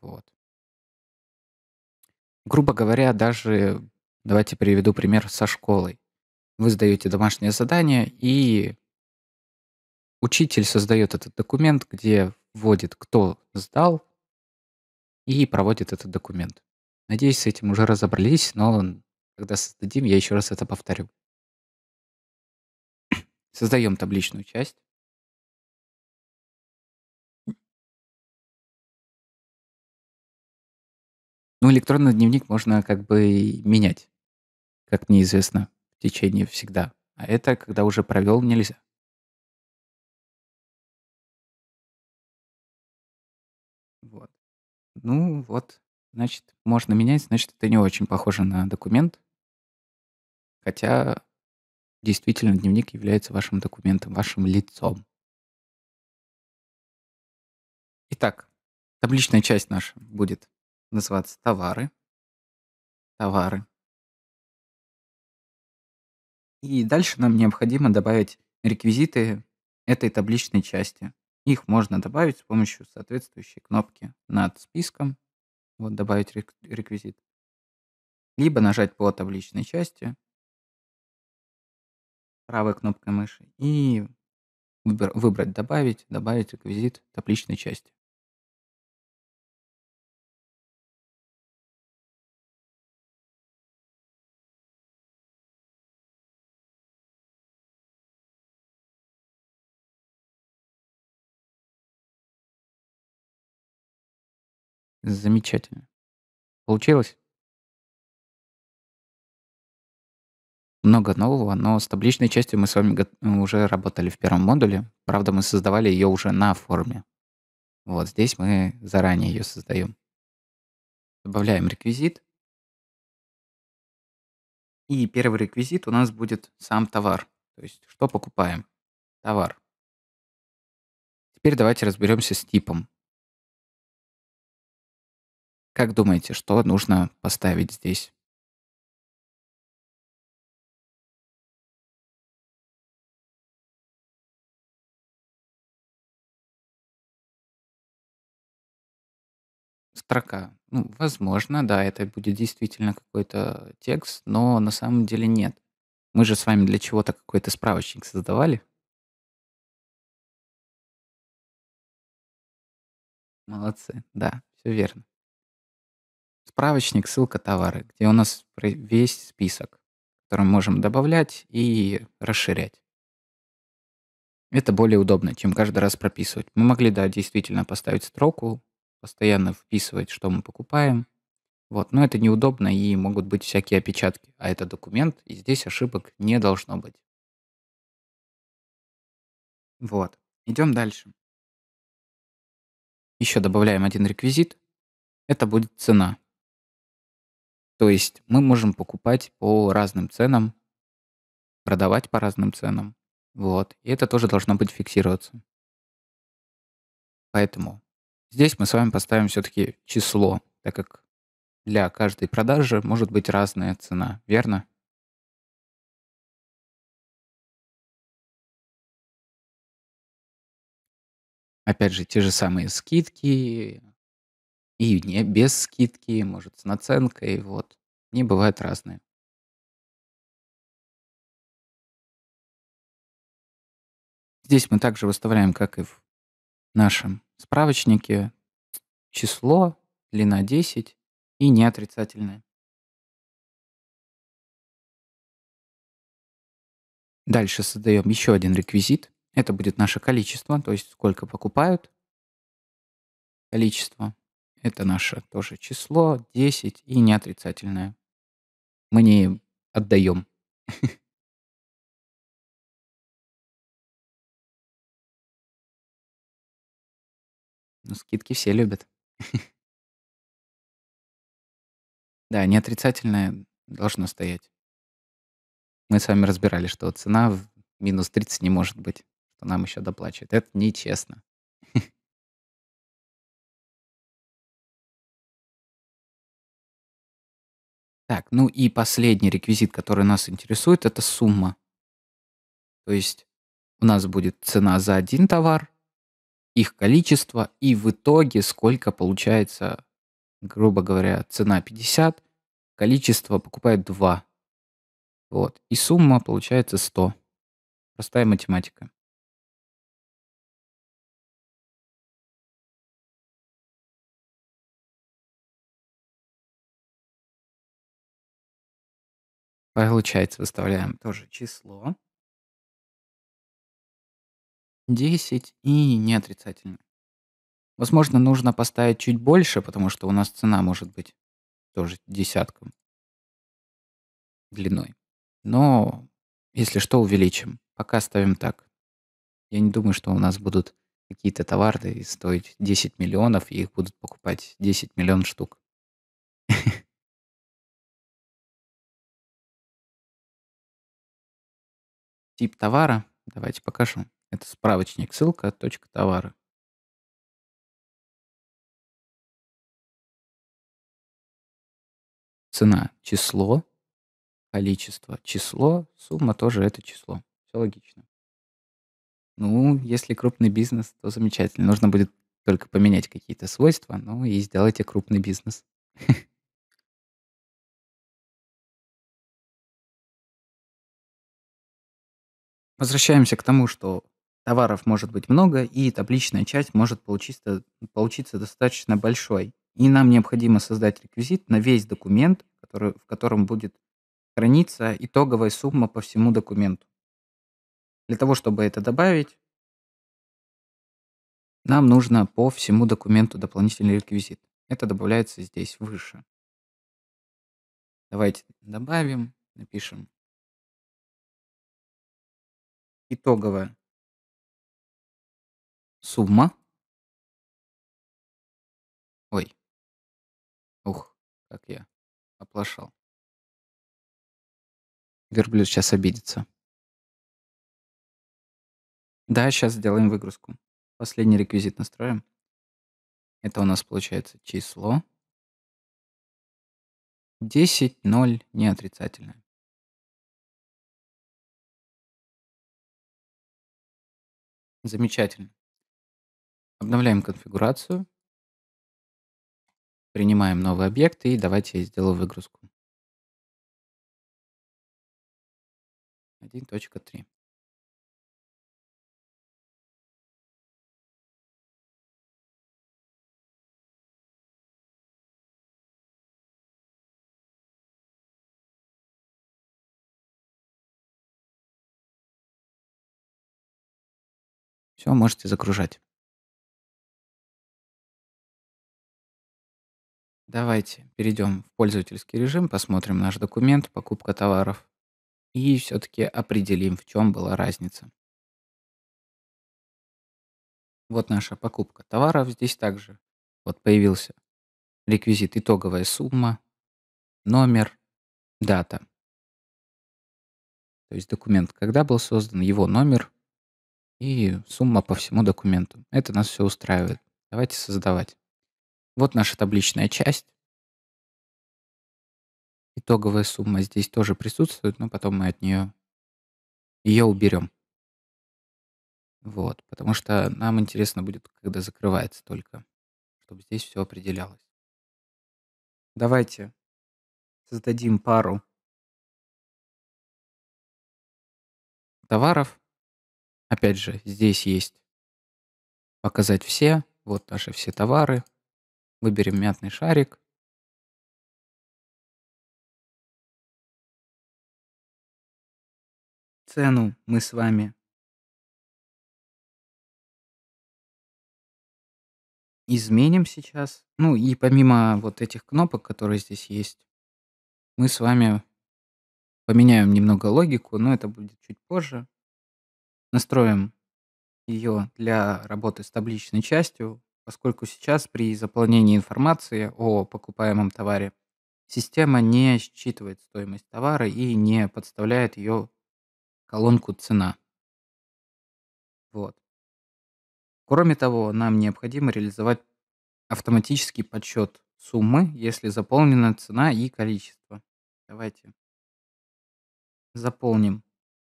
Вот. Грубо говоря, даже давайте приведу пример со школой. Вы сдаете домашнее задание, и учитель создает этот документ, где вводит, кто сдал, и проводит этот документ. Надеюсь, с этим уже разобрались, но когда создадим, я еще раз это повторю. Создаем табличную часть. Ну, электронный дневник можно как бы менять, как мне известно, в течение всегда. А это, когда уже провел, нельзя. Вот. Ну вот, значит, можно менять, значит, это не очень похоже на документ. Хотя действительно дневник является вашим документом, вашим лицом. Итак, табличная часть наша будет называться товары. Товары. И дальше нам необходимо добавить реквизиты этой табличной части. Их можно добавить с помощью соответствующей кнопки над списком. Вот добавить реквизит. Либо нажать по табличной части правой кнопкой мыши и выбер- выбрать «Добавить», «Добавить реквизит табличной части». Замечательно. Получилось? много нового, но с табличной частью мы с вами уже работали в первом модуле. Правда, мы создавали ее уже на форме. Вот здесь мы заранее ее создаем. Добавляем реквизит. И первый реквизит у нас будет сам товар. То есть, что покупаем? Товар. Теперь давайте разберемся с типом. Как думаете, что нужно поставить здесь? строка. Ну, возможно, да, это будет действительно какой-то текст, но на самом деле нет. Мы же с вами для чего-то какой-то справочник создавали. Молодцы, да, все верно. Справочник, ссылка товары, где у нас весь список, который мы можем добавлять и расширять. Это более удобно, чем каждый раз прописывать. Мы могли, да, действительно поставить строку, постоянно вписывать, что мы покупаем. Вот. Но это неудобно, и могут быть всякие опечатки. А это документ, и здесь ошибок не должно быть. Вот. Идем дальше. Еще добавляем один реквизит. Это будет цена. То есть мы можем покупать по разным ценам, продавать по разным ценам. Вот. И это тоже должно быть фиксироваться. Поэтому Здесь мы с вами поставим все-таки число, так как для каждой продажи может быть разная цена, верно? Опять же, те же самые скидки и не без скидки, может, с наценкой, вот. Они бывают разные. Здесь мы также выставляем, как и в нашем Справочники число, длина 10 и неотрицательное. Дальше создаем еще один реквизит. Это будет наше количество, то есть сколько покупают. Количество. Это наше тоже число, 10 и неотрицательное. Мы не отдаем. Ну, скидки все любят. Да, не отрицательное должно стоять. Мы с вами разбирали, что цена в минус 30 не может быть, что нам еще доплачивают. Это нечестно. Так, ну и последний реквизит, который нас интересует, это сумма. То есть у нас будет цена за один товар, их количество и в итоге сколько получается, грубо говоря, цена 50, количество покупает 2. Вот. И сумма получается 100. Простая математика. Получается, выставляем тоже число. 10 и не отрицательно. Возможно, нужно поставить чуть больше, потому что у нас цена может быть тоже десятком длиной. Но, если что, увеличим. Пока ставим так. Я не думаю, что у нас будут какие-то товары стоить 10 миллионов, и их будут покупать 10 миллионов штук. Тип товара. Давайте покажем. Это справочник, ссылка, точка товары Цена – число, количество – число, сумма тоже это число. Все логично. Ну, если крупный бизнес, то замечательно. Нужно будет только поменять какие-то свойства, ну и сделайте крупный бизнес. Возвращаемся к тому, что Товаров может быть много, и табличная часть может получиться, получиться достаточно большой. И нам необходимо создать реквизит на весь документ, который, в котором будет храниться итоговая сумма по всему документу. Для того, чтобы это добавить, нам нужно по всему документу дополнительный реквизит. Это добавляется здесь, выше. Давайте добавим, напишем. Итоговая Сумма? Ой. Ух, как я оплошал. Верблюд сейчас обидится. Да, сейчас сделаем выгрузку. Последний реквизит настроим. Это у нас получается число 10, 0, не отрицательное. Замечательно. Обновляем конфигурацию. Принимаем новый объект и давайте я сделаю выгрузку. 1.3. Все, можете загружать. Давайте перейдем в пользовательский режим, посмотрим наш документ «Покупка товаров» и все-таки определим, в чем была разница. Вот наша покупка товаров здесь также. Вот появился реквизит итоговая сумма, номер, дата. То есть документ, когда был создан, его номер и сумма по всему документу. Это нас все устраивает. Давайте создавать. Вот наша табличная часть. Итоговая сумма здесь тоже присутствует, но потом мы от нее ее уберем. Вот, потому что нам интересно будет, когда закрывается только, чтобы здесь все определялось. Давайте создадим пару товаров. Опять же, здесь есть показать все. Вот наши все товары. Выберем мятный шарик. Цену мы с вами изменим сейчас. Ну и помимо вот этих кнопок, которые здесь есть, мы с вами поменяем немного логику, но это будет чуть позже. Настроим ее для работы с табличной частью поскольку сейчас при заполнении информации о покупаемом товаре система не считывает стоимость товара и не подставляет ее колонку «Цена». Вот. Кроме того, нам необходимо реализовать автоматический подсчет суммы, если заполнена цена и количество. Давайте заполним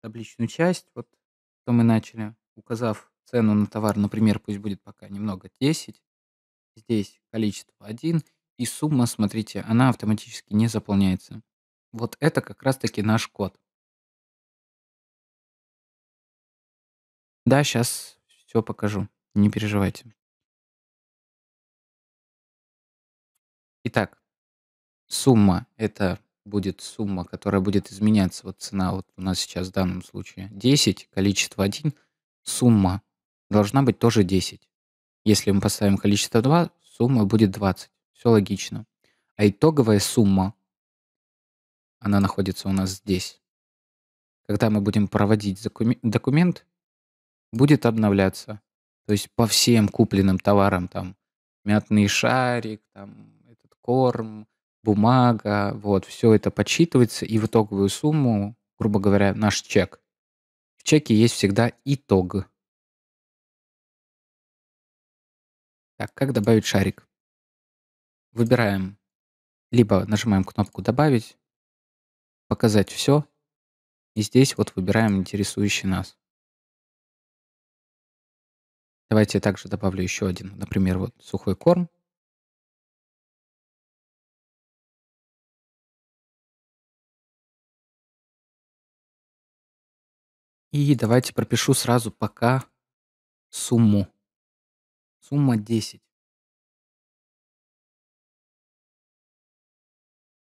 табличную часть, вот что мы начали, указав цену на товар, например, пусть будет пока немного 10, здесь количество 1, и сумма, смотрите, она автоматически не заполняется. Вот это как раз-таки наш код. Да, сейчас все покажу, не переживайте. Итак, сумма – это будет сумма, которая будет изменяться. Вот цена вот у нас сейчас в данном случае 10, количество 1, сумма должна быть тоже 10. Если мы поставим количество 2, сумма будет 20. Все логично. А итоговая сумма, она находится у нас здесь. Когда мы будем проводить документ, будет обновляться. То есть по всем купленным товарам, там, мятный шарик, там, этот корм, бумага, вот, все это подсчитывается, и в итоговую сумму, грубо говоря, наш чек. В чеке есть всегда итог. Так, как добавить шарик? Выбираем, либо нажимаем кнопку «Добавить», «Показать все», и здесь вот выбираем интересующий нас. Давайте я также добавлю еще один, например, вот сухой корм. И давайте пропишу сразу пока сумму. Сумма 10.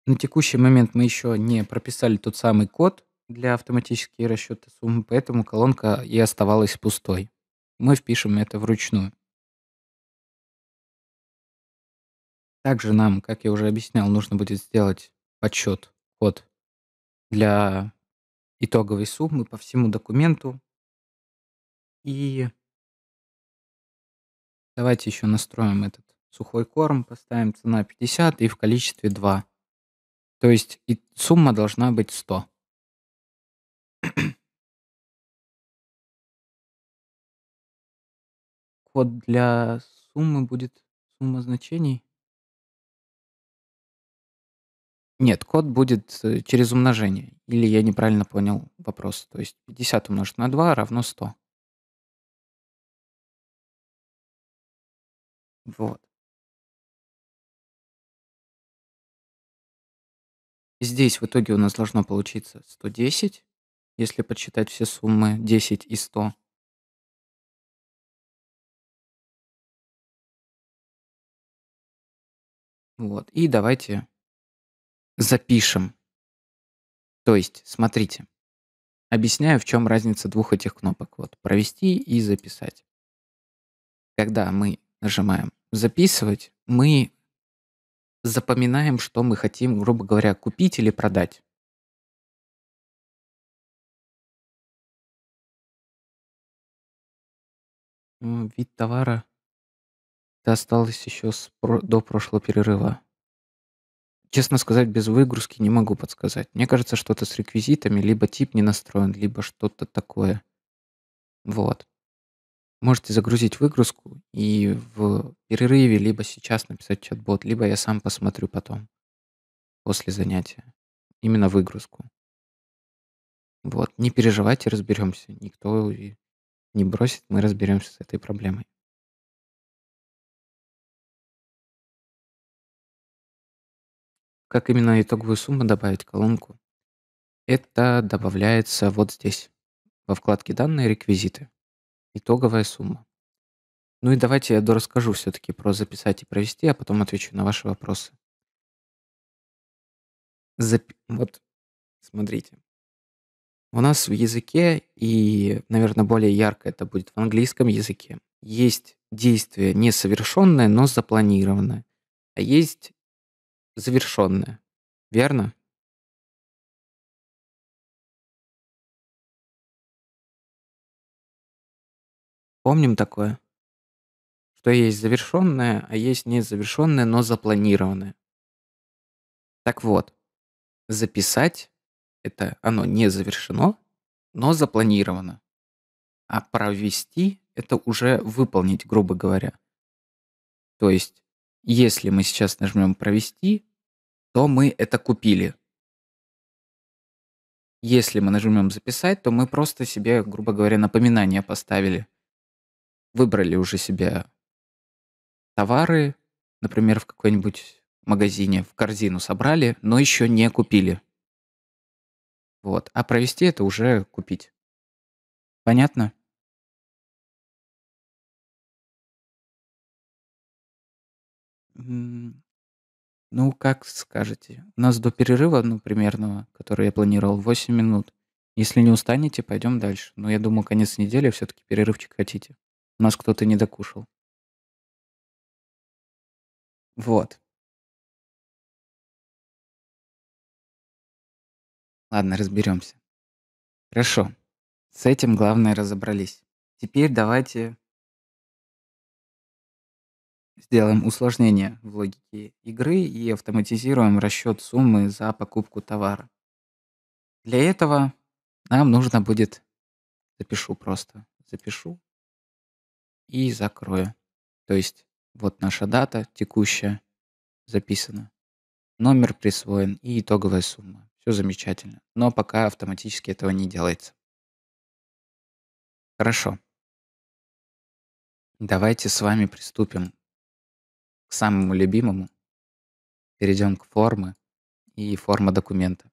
На текущий момент мы еще не прописали тот самый код для автоматических расчета суммы, поэтому колонка и оставалась пустой. Мы впишем это вручную. Также нам, как я уже объяснял, нужно будет сделать подсчет код для итоговой суммы по всему документу. И Давайте еще настроим этот сухой корм, поставим цена 50 и в количестве 2. То есть и сумма должна быть 100. Код для суммы будет сумма значений. Нет, код будет э, через умножение. Или я неправильно понял вопрос. То есть 50 умножить на 2 равно 100. Вот. Здесь в итоге у нас должно получиться 110, если подсчитать все суммы 10 и 100. Вот, и давайте запишем. То есть, смотрите, объясняю, в чем разница двух этих кнопок. Вот, провести и записать. Когда мы нажимаем «Записывать», мы запоминаем, что мы хотим, грубо говоря, купить или продать. Э, вид товара. Это осталось еще с, про, до прошлого перерыва. Честно сказать, без выгрузки не могу подсказать. Мне кажется, что-то с реквизитами, либо тип не настроен, либо что-то такое. Вот. Можете загрузить выгрузку и в перерыве либо сейчас написать в чат-бот, либо я сам посмотрю потом, после занятия. Именно выгрузку. Вот, не переживайте, разберемся. Никто не бросит, мы разберемся с этой проблемой. Как именно итоговую сумму добавить в колонку? Это добавляется вот здесь, во вкладке «Данные реквизиты». Итоговая сумма. Ну и давайте я дорасскажу все-таки про записать и провести, а потом отвечу на ваши вопросы. Запи- вот, смотрите. У нас в языке, и, наверное, более ярко это будет в английском языке, есть действие несовершенное, но запланированное, а есть завершенное. Верно? Помним такое? Что есть завершенное, а есть незавершенное, но запланированное. Так вот, записать это оно не завершено, но запланировано. А провести это уже выполнить, грубо говоря. То есть, если мы сейчас нажмем провести, то мы это купили. Если мы нажмем записать, то мы просто себе, грубо говоря, напоминание поставили выбрали уже себе товары, например, в какой-нибудь магазине в корзину собрали, но еще не купили. Вот. А провести это уже купить. Понятно? Ну, как скажете. У нас до перерыва, ну, примерно, который я планировал, 8 минут. Если не устанете, пойдем дальше. Но я думаю, конец недели все-таки перерывчик хотите. У Нас кто-то не докушал. Вот. Ладно, разберемся. Хорошо. С этим, главное, разобрались. Теперь давайте сделаем усложнение в логике игры и автоматизируем расчет суммы за покупку товара. Для этого нам нужно будет... Запишу просто. Запишу и закрою. То есть вот наша дата текущая записана, номер присвоен и итоговая сумма. Все замечательно, но пока автоматически этого не делается. Хорошо. Давайте с вами приступим к самому любимому. Перейдем к форме и форма документа.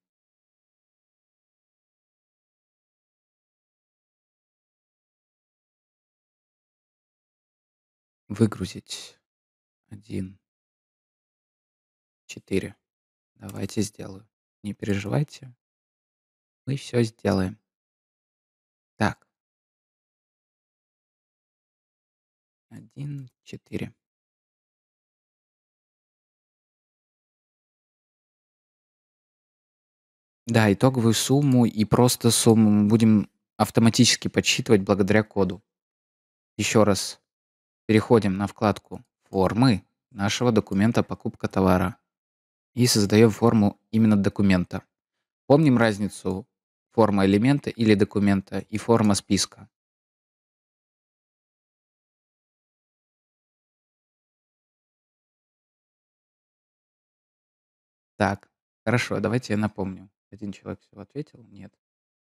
Выгрузить. Один. Четыре. Давайте сделаю. Не переживайте. Мы все сделаем. Так. Один, четыре. Да, итоговую сумму и просто сумму мы будем автоматически подсчитывать благодаря коду. Еще раз. Переходим на вкладку «Формы» нашего документа «Покупка товара» и создаем форму именно документа. Помним разницу форма элемента или документа и форма списка. Так, хорошо, давайте я напомню. Один человек всего ответил? Нет.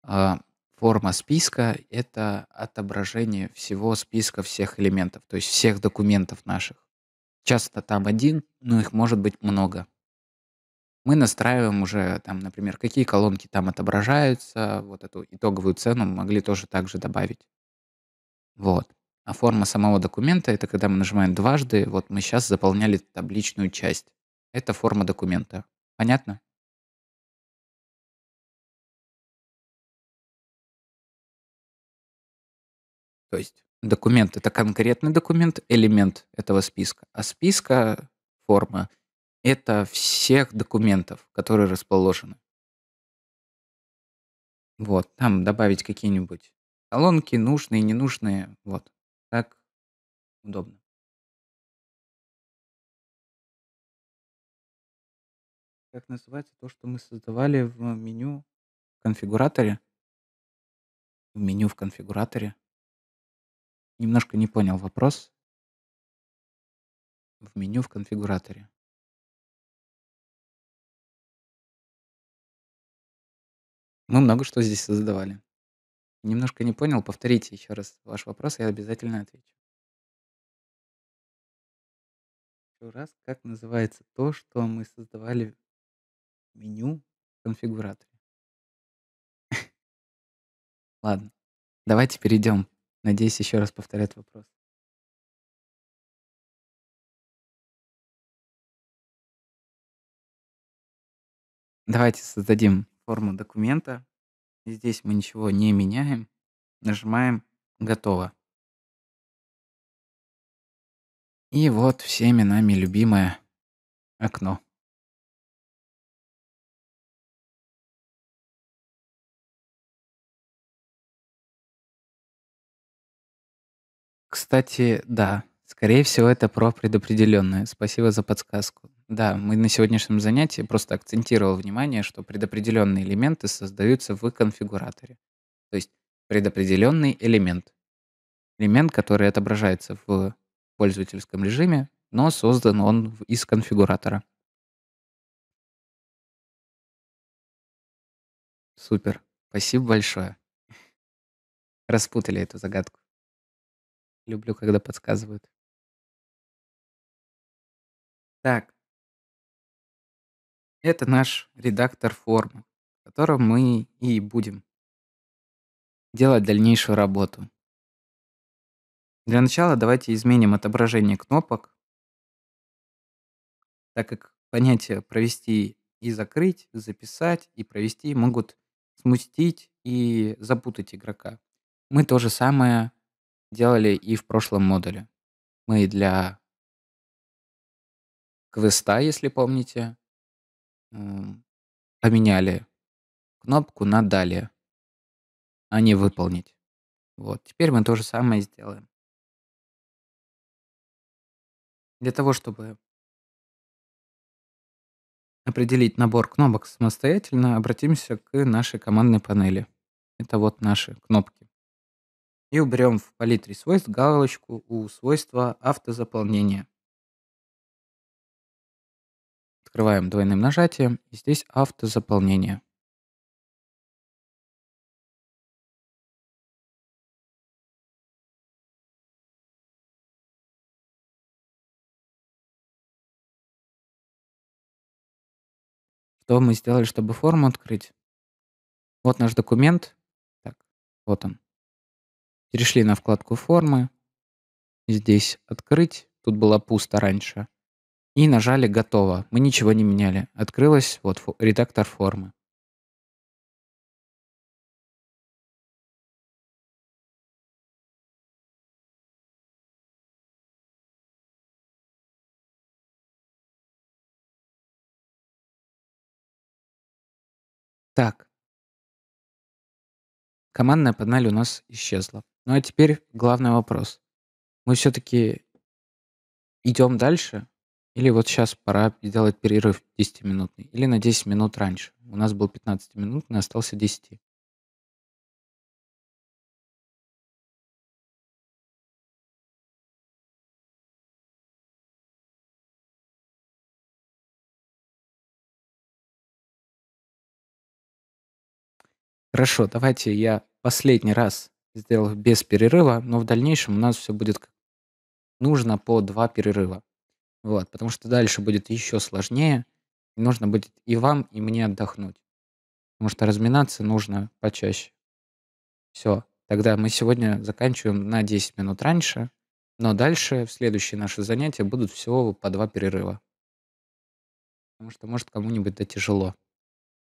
А, форма списка — это отображение всего списка всех элементов, то есть всех документов наших. Часто там один, но их может быть много. Мы настраиваем уже, там, например, какие колонки там отображаются, вот эту итоговую цену мы могли тоже так же добавить. Вот. А форма самого документа — это когда мы нажимаем дважды, вот мы сейчас заполняли табличную часть. Это форма документа. Понятно? То есть документ — это конкретный документ, элемент этого списка. А списка форма — это всех документов, которые расположены. Вот, там добавить какие-нибудь колонки, нужные, ненужные. Вот, так удобно. Как называется то, что мы создавали в меню в конфигураторе? В меню в конфигураторе. Немножко не понял вопрос. В меню в конфигураторе. Мы много что здесь создавали. Немножко не понял, повторите еще раз ваш вопрос, я обязательно отвечу. Еще раз, как называется то, что мы создавали в меню в конфигураторе? Ладно, давайте перейдем Надеюсь, еще раз повторят вопрос. Давайте создадим форму документа. Здесь мы ничего не меняем. Нажимаем «Готово». И вот всеми нами любимое окно. кстати, да. Скорее всего, это про предопределенное. Спасибо за подсказку. Да, мы на сегодняшнем занятии просто акцентировал внимание, что предопределенные элементы создаются в конфигураторе. То есть предопределенный элемент. Элемент, который отображается в пользовательском режиме, но создан он из конфигуратора. Супер. Спасибо большое. Распутали эту загадку. Люблю, когда подсказывают. Так. Это наш редактор формы, в котором мы и будем делать дальнейшую работу. Для начала давайте изменим отображение кнопок, так как понятия «провести» и «закрыть», «записать» и «провести» могут смустить и запутать игрока. Мы то же самое делали и в прошлом модуле. Мы для квеста, если помните, э, поменяли кнопку на «Далее», а не «Выполнить». Вот, теперь мы то же самое сделаем. Для того, чтобы определить набор кнопок самостоятельно, обратимся к нашей командной панели. Это вот наши кнопки и уберем в палитре свойств галочку у свойства автозаполнения. Открываем двойным нажатием, и здесь автозаполнение. Что мы сделали, чтобы форму открыть? Вот наш документ. Так, вот он. Перешли на вкладку «Формы». Здесь «Открыть». Тут было пусто раньше. И нажали «Готово». Мы ничего не меняли. Открылась вот редактор формы. Так. Командная панель у нас исчезла. Ну а теперь главный вопрос. Мы все-таки идем дальше? Или вот сейчас пора сделать перерыв 10-минутный? Или на 10 минут раньше? У нас был 15-минутный, остался 10. Хорошо, давайте я последний раз Сделал без перерыва, но в дальнейшем у нас все будет нужно по два перерыва. Вот, потому что дальше будет еще сложнее, и нужно будет и вам, и мне отдохнуть. Потому что разминаться нужно почаще. Все, тогда мы сегодня заканчиваем на 10 минут раньше, но дальше в следующие наши занятия будут всего по два перерыва. Потому что может кому-нибудь да тяжело.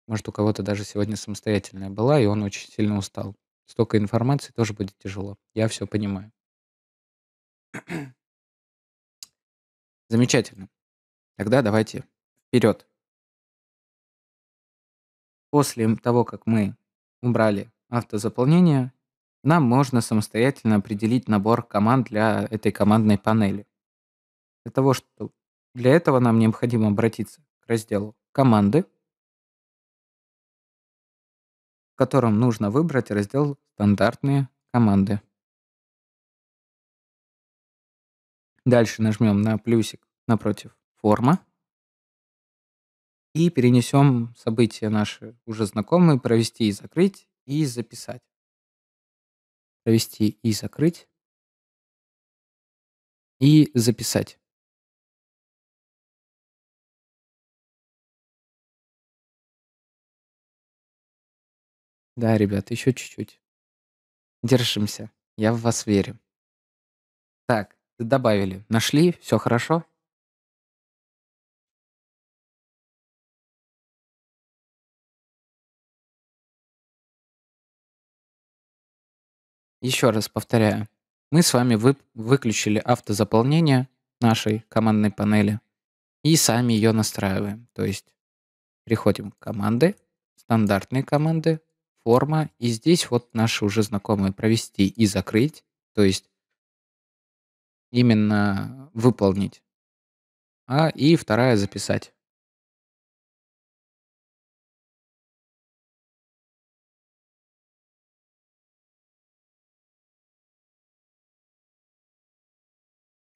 Может у кого-то даже сегодня самостоятельная была, и он очень сильно устал столько информации, тоже будет тяжело. Я все понимаю. Замечательно. Тогда давайте вперед. После того, как мы убрали автозаполнение, нам можно самостоятельно определить набор команд для этой командной панели. Для, того, что... для этого нам необходимо обратиться к разделу «Команды», в котором нужно выбрать раздел «Стандартные команды». Дальше нажмем на плюсик напротив «Форма» и перенесем события наши уже знакомые «Провести и закрыть» и «Записать». «Провести и закрыть» и «Записать». Да, ребят, еще чуть-чуть. Держимся. Я в вас верю. Так, добавили. Нашли, все хорошо? Еще раз повторяю. Мы с вами вы выключили автозаполнение нашей командной панели и сами ее настраиваем. То есть приходим к команды, стандартные команды, форма. И здесь вот наши уже знакомые провести и закрыть, то есть именно выполнить. А и вторая записать.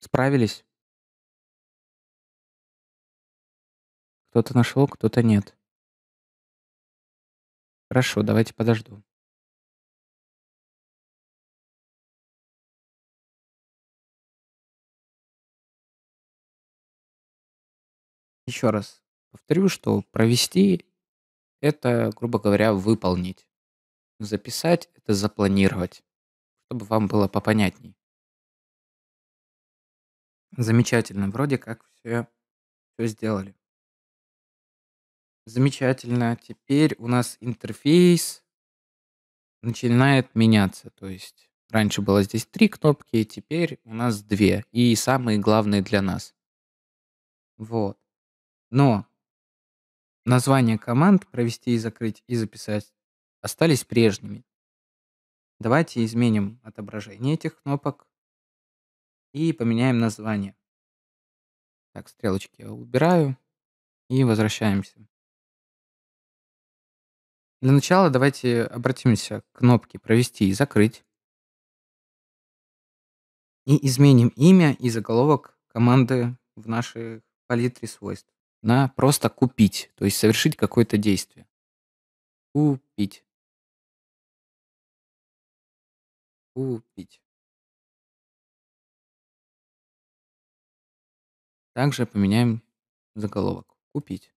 Справились? Кто-то нашел, кто-то нет. Хорошо, давайте подожду. Еще раз повторю, что провести это, грубо говоря, выполнить. Записать это запланировать, чтобы вам было попонятней. Замечательно, вроде как все, все сделали. Замечательно. Теперь у нас интерфейс начинает меняться. То есть раньше было здесь три кнопки, теперь у нас две. И самые главные для нас. Вот. Но названия команд провести и закрыть и записать остались прежними. Давайте изменим отображение этих кнопок и поменяем название. Так, стрелочки я убираю и возвращаемся. Для начала давайте обратимся к кнопке «Провести и закрыть» и изменим имя и заголовок команды в нашей палитре свойств на просто «Купить», то есть совершить какое-то действие. Купить. Купить. Также поменяем заголовок. Купить.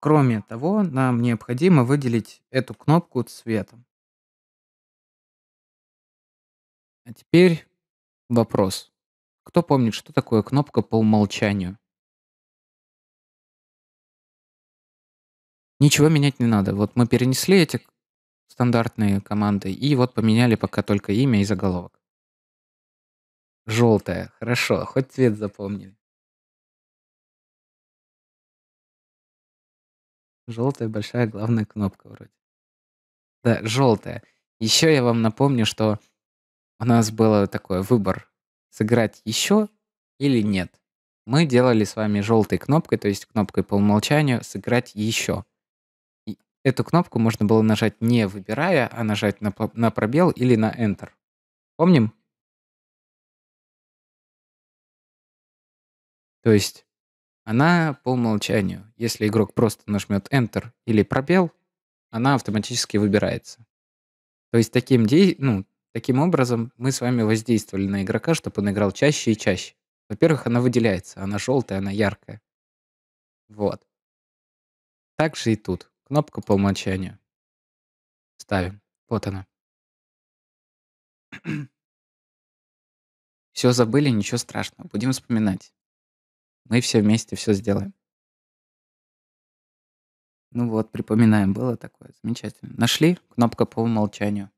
Кроме того, нам необходимо выделить эту кнопку цветом. А теперь вопрос. Кто помнит, что такое кнопка по умолчанию? Ничего менять не надо. Вот мы перенесли эти стандартные команды и вот поменяли пока только имя и заголовок. Желтая. Хорошо, хоть цвет запомнили. Желтая большая главная кнопка вроде. Да, желтая. Еще я вам напомню, что у нас было такой выбор, сыграть еще или нет. Мы делали с вами желтой кнопкой, то есть кнопкой по умолчанию, сыграть еще. И эту кнопку можно было нажать не выбирая, а нажать на, на пробел или на Enter. Помним? То есть она по умолчанию. Если игрок просто нажмет Enter или пробел, она автоматически выбирается. То есть таким, де... ну, таким образом мы с вами воздействовали на игрока, чтобы он играл чаще и чаще. Во-первых, она выделяется, она желтая, она яркая. Вот. Так же и тут. Кнопка по умолчанию. Ставим. Вот она. Все забыли, ничего страшного. Будем вспоминать. Мы все вместе все сделаем. Ну вот, припоминаем, было такое. Замечательно. Нашли? Кнопка по умолчанию.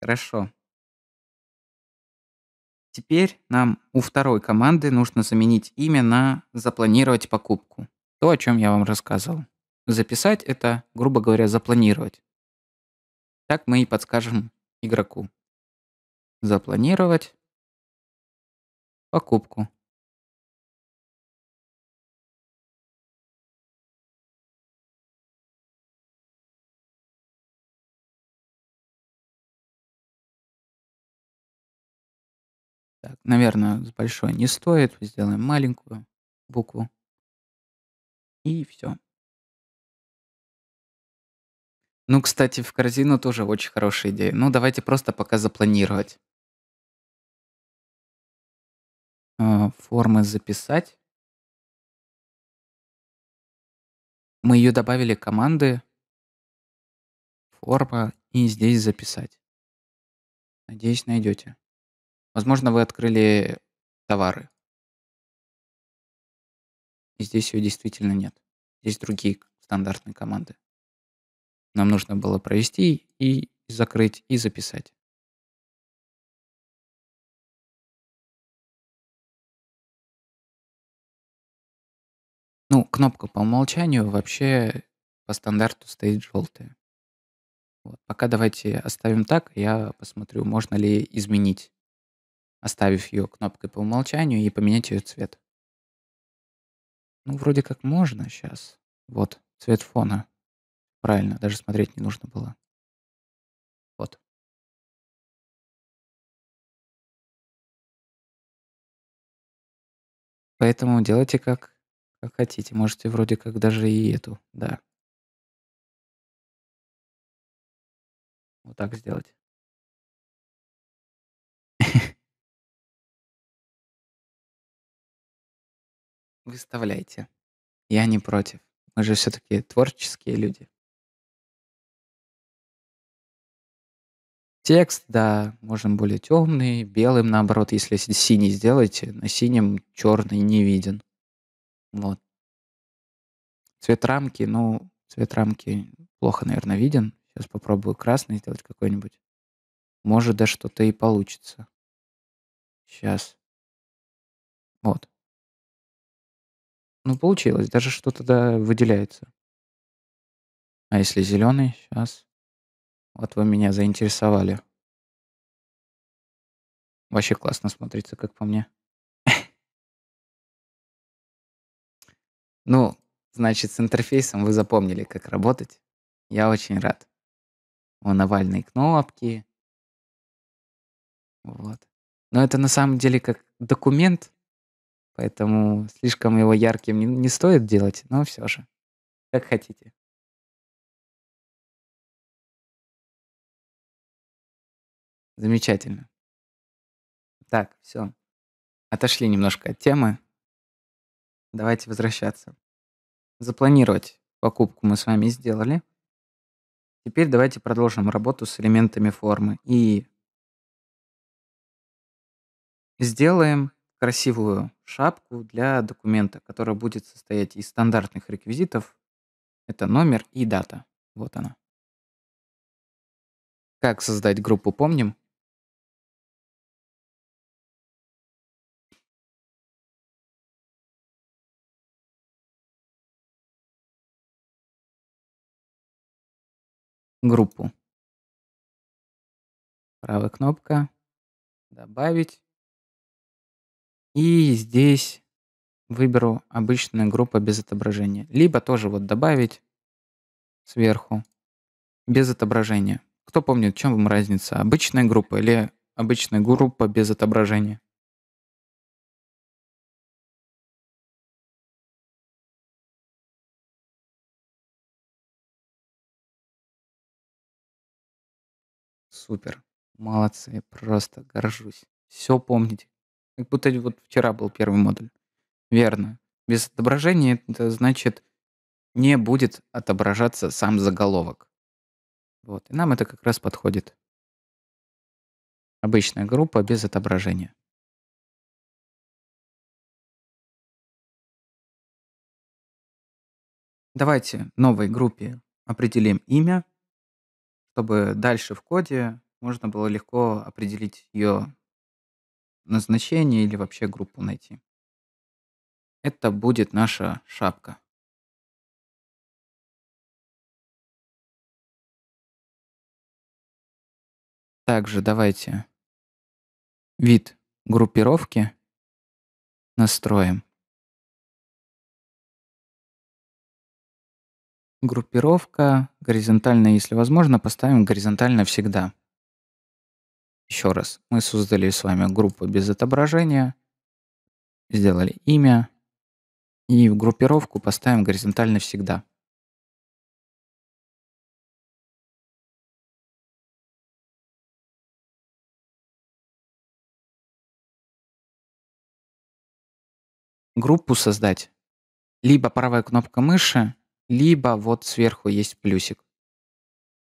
Хорошо. Теперь нам у второй команды нужно заменить имя на «запланировать покупку». То, о чем я вам рассказывал. Записать это, грубо говоря, запланировать. Так мы и подскажем игроку. Запланировать покупку. Так, наверное, с большой не стоит. Сделаем маленькую букву. И все. Ну, кстати, в корзину тоже очень хорошая идея. Ну, давайте просто пока запланировать. А, формы записать. Мы ее добавили команды. Форма и здесь записать. Надеюсь, найдете. Возможно, вы открыли товары. И здесь ее действительно нет. Здесь другие стандартные команды. Нам нужно было провести и закрыть, и записать. Ну, кнопка по умолчанию вообще по стандарту стоит желтая. Вот. Пока давайте оставим так, я посмотрю, можно ли изменить, оставив ее кнопкой по умолчанию и поменять ее цвет. Ну, вроде как можно сейчас. Вот, цвет фона. Правильно, даже смотреть не нужно было. Вот. Поэтому делайте как, как хотите. Можете вроде как даже и эту, да. Вот так сделать. Выставляйте. Я не против. Мы же все-таки творческие люди. текст, да, можем более темный, белым наоборот, если синий сделаете, на синем черный не виден. Вот. Цвет рамки, ну, цвет рамки плохо, наверное, виден. Сейчас попробую красный сделать какой-нибудь. Может, да что-то и получится. Сейчас. Вот. Ну, получилось. Даже что-то да, выделяется. А если зеленый? Сейчас. Вот а вы меня заинтересовали. Вообще классно смотрится, как по мне. Ну, значит, с интерфейсом вы запомнили, как работать. Я очень рад. Вон овальные кнопки. Вот. Но это на самом деле как документ, поэтому слишком его ярким не, не стоит делать, но все же. Как хотите. Замечательно. Так, все. Отошли немножко от темы. Давайте возвращаться. Запланировать покупку мы с вами сделали. Теперь давайте продолжим работу с элементами формы и сделаем красивую шапку для документа, которая будет состоять из стандартных реквизитов. Это номер и дата. Вот она. Как создать группу, помним? группу. Правая кнопка «Добавить». И здесь выберу обычную группу без отображения. Либо тоже вот «Добавить» сверху без отображения. Кто помнит, в чем вам разница? Обычная группа или обычная группа без отображения? Супер. Молодцы, просто горжусь. Все помните. Как будто вот вчера был первый модуль. Верно. Без отображения это значит не будет отображаться сам заголовок. Вот. И нам это как раз подходит. Обычная группа без отображения. Давайте новой группе определим имя чтобы дальше в коде можно было легко определить ее назначение или вообще группу найти. Это будет наша шапка. Также давайте вид группировки настроим. Группировка горизонтально, если возможно, поставим горизонтально всегда. Еще раз, мы создали с вами группу без отображения, сделали имя и в группировку поставим горизонтально всегда. Группу создать. Либо правая кнопка мыши либо вот сверху есть плюсик.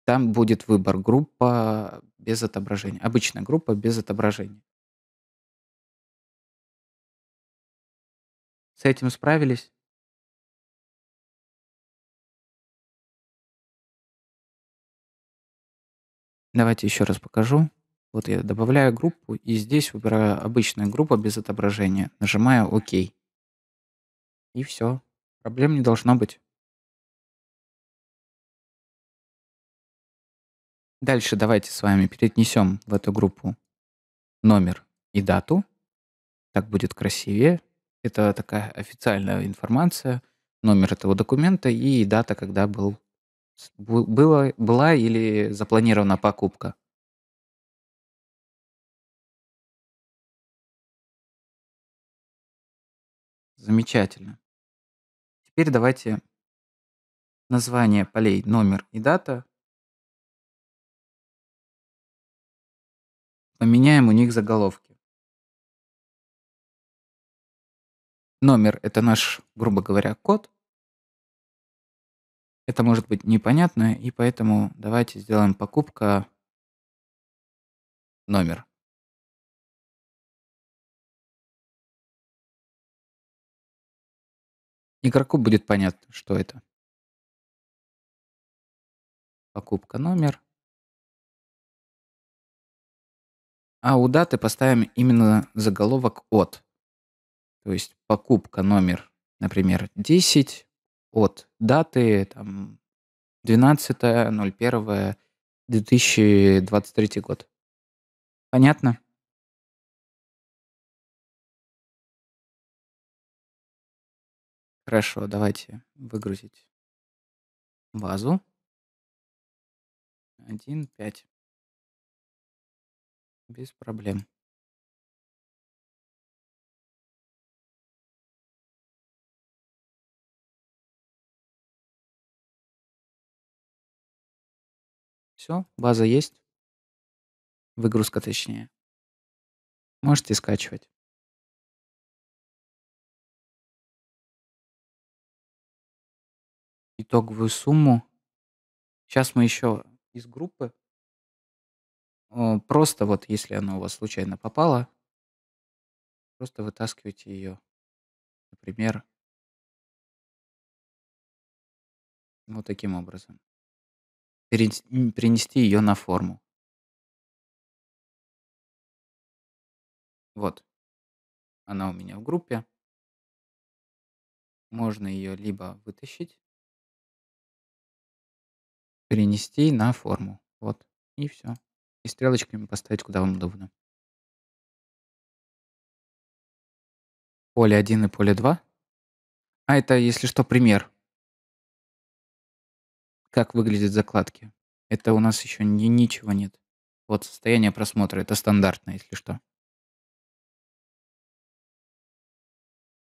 Там будет выбор группа без отображения. Обычная группа без отображения. С этим справились? Давайте еще раз покажу. Вот я добавляю группу, и здесь выбираю обычная группа без отображения. Нажимаю ОК. И все. Проблем не должно быть. Дальше давайте с вами перенесем в эту группу номер и дату. Так будет красивее. Это такая официальная информация, номер этого документа и дата, когда был, было, была или запланирована покупка. Замечательно. Теперь давайте название полей номер и дата Поменяем у них заголовки. Номер — это наш, грубо говоря, код. Это может быть непонятно, и поэтому давайте сделаем покупка номер. Игроку будет понятно, что это. Покупка номер. А у даты поставим именно заголовок «от». То есть покупка номер, например, 10 от даты там, 12.01.2023 год. Понятно? Хорошо, давайте выгрузить базу. 1, 5. Без проблем. все база есть. Выгрузка, точнее. Можете скачивать. Итоговую сумму. сейчас мы еще из группы Э, просто вот если она у вас случайно попала, просто вытаскивайте ее. Например вот таким образом. Перенес перенести ее на форму. Вот. Она у меня в группе. Можно ее либо вытащить перенести на форму. Вот, и все и стрелочками поставить, куда вам удобно. Поле 1 и поле 2. А это, если что, пример. Как выглядят закладки. Это у нас еще ни, ничего нет. Вот состояние просмотра. Это стандартно, если что.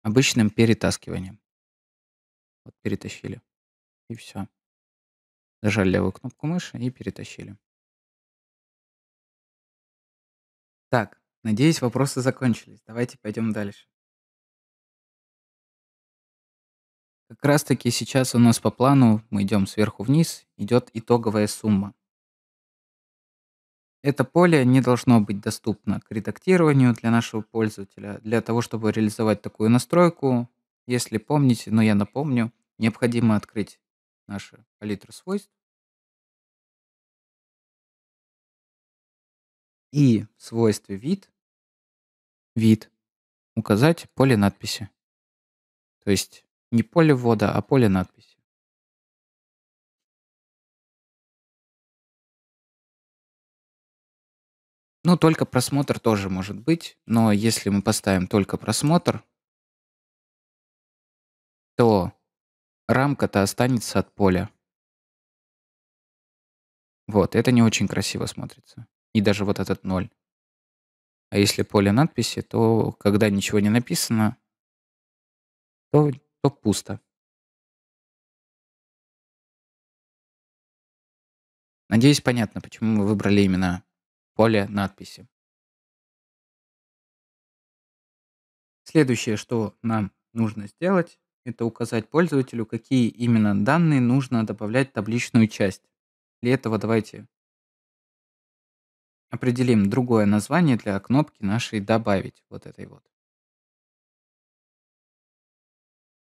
Обычным перетаскиванием. Вот перетащили. И все. Нажали левую кнопку мыши и перетащили. Так, надеюсь, вопросы закончились. Давайте пойдем дальше. Как раз таки сейчас у нас по плану, мы идем сверху вниз, идет итоговая сумма. Это поле не должно быть доступно к редактированию для нашего пользователя. Для того, чтобы реализовать такую настройку, если помните, но ну, я напомню, необходимо открыть наши палитру свойств и в свойстве вид, вид, указать поле надписи. То есть не поле ввода, а поле надписи. Ну, только просмотр тоже может быть, но если мы поставим только просмотр, то рамка-то останется от поля. Вот, это не очень красиво смотрится и даже вот этот ноль. А если поле надписи, то когда ничего не написано, то, то пусто. Надеюсь, понятно, почему мы выбрали именно поле надписи. Следующее, что нам нужно сделать, это указать пользователю, какие именно данные нужно добавлять в табличную часть. Для этого давайте определим другое название для кнопки нашей «Добавить» вот этой вот.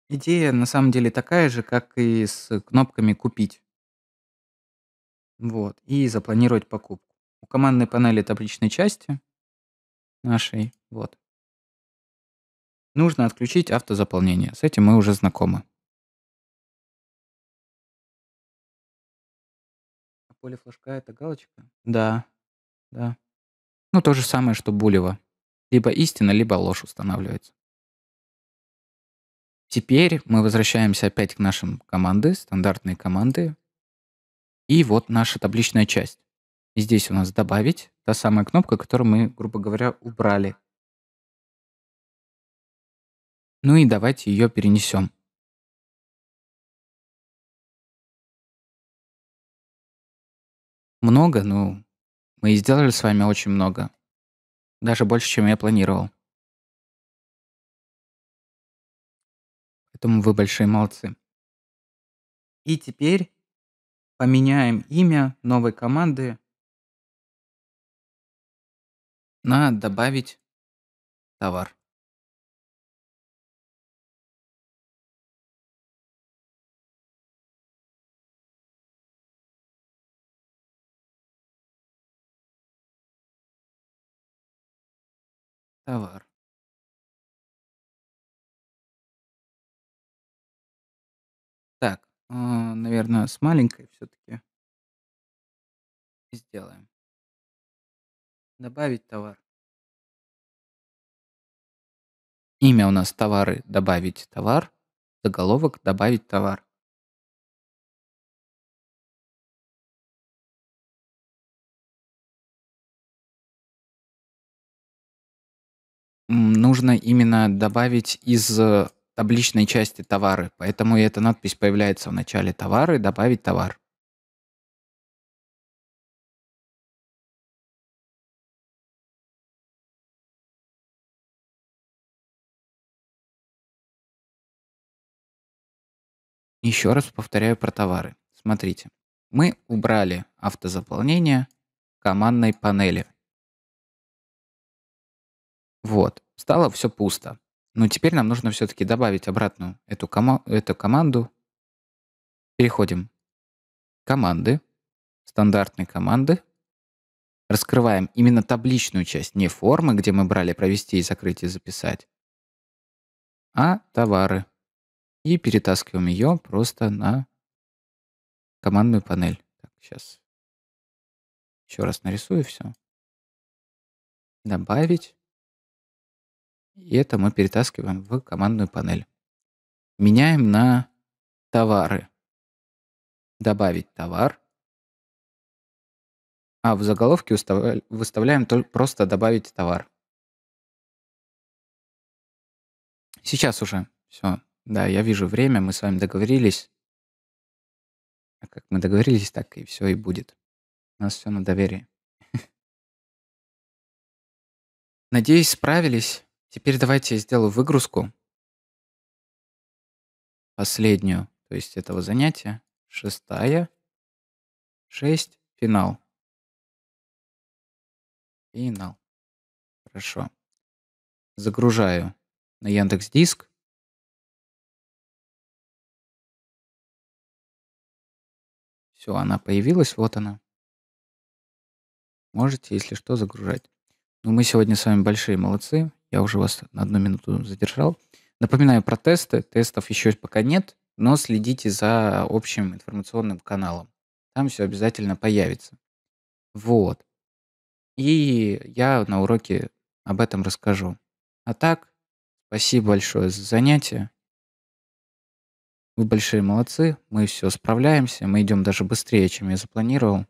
Идея на самом деле такая же, как и с кнопками «Купить». Вот, и запланировать покупку. У командной панели табличной части нашей, вот, нужно отключить автозаполнение. С этим мы уже знакомы. Поле флажка — это галочка? Да, да. Ну, то же самое, что Булева. Либо истина, либо ложь устанавливается. Теперь мы возвращаемся опять к нашим команды, стандартные команды. И вот наша табличная часть. И здесь у нас «Добавить», та самая кнопка, которую мы, грубо говоря, убрали. Ну и давайте ее перенесем. Много, ну, мы сделали с вами очень много. Даже больше, чем я планировал. Поэтому вы большие молодцы. И теперь поменяем имя новой команды на добавить товар. товар. Так, а, наверное, с маленькой все-таки сделаем. Добавить товар. Имя у нас товары добавить товар. Заголовок добавить товар. нужно именно добавить из э, табличной части товары. Поэтому и эта надпись появляется в начале товары, добавить товар. Еще раз повторяю про товары. Смотрите, мы убрали автозаполнение командной панели. Вот стало все пусто. Но теперь нам нужно все-таки добавить обратно эту, кома эту команду. Переходим. Команды. Стандартные команды. Раскрываем именно табличную часть, не формы, где мы брали провести и закрыть и записать, а товары. И перетаскиваем ее просто на командную панель. Так, сейчас еще раз нарисую все. Добавить. И это мы перетаскиваем в командную панель. Меняем на товары. Добавить товар. А в заголовке выставляем только просто добавить товар. Сейчас уже. Все. Да, я вижу время, мы с вами договорились. А как мы договорились, так и все и будет. У нас все на доверии. Надеюсь, справились. Теперь давайте я сделаю выгрузку. Последнюю, то есть этого занятия. Шестая. Шесть. Финал. Финал. Хорошо. Загружаю на Яндекс Диск. Все, она появилась, вот она. Можете, если что, загружать. Ну, мы сегодня с вами большие молодцы. Я уже вас на одну минуту задержал. Напоминаю про тесты. Тестов еще пока нет, но следите за общим информационным каналом. Там все обязательно появится. Вот. И я на уроке об этом расскажу. А так, спасибо большое за занятие. Вы большие молодцы, мы все справляемся, мы идем даже быстрее, чем я запланировал.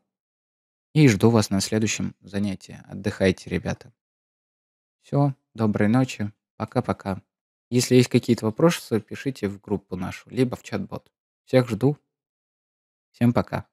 И жду вас на следующем занятии. Отдыхайте, ребята. Все. Доброй ночи. Пока-пока. Если есть какие-то вопросы, пишите в группу нашу, либо в чат-бот. Всех жду. Всем пока.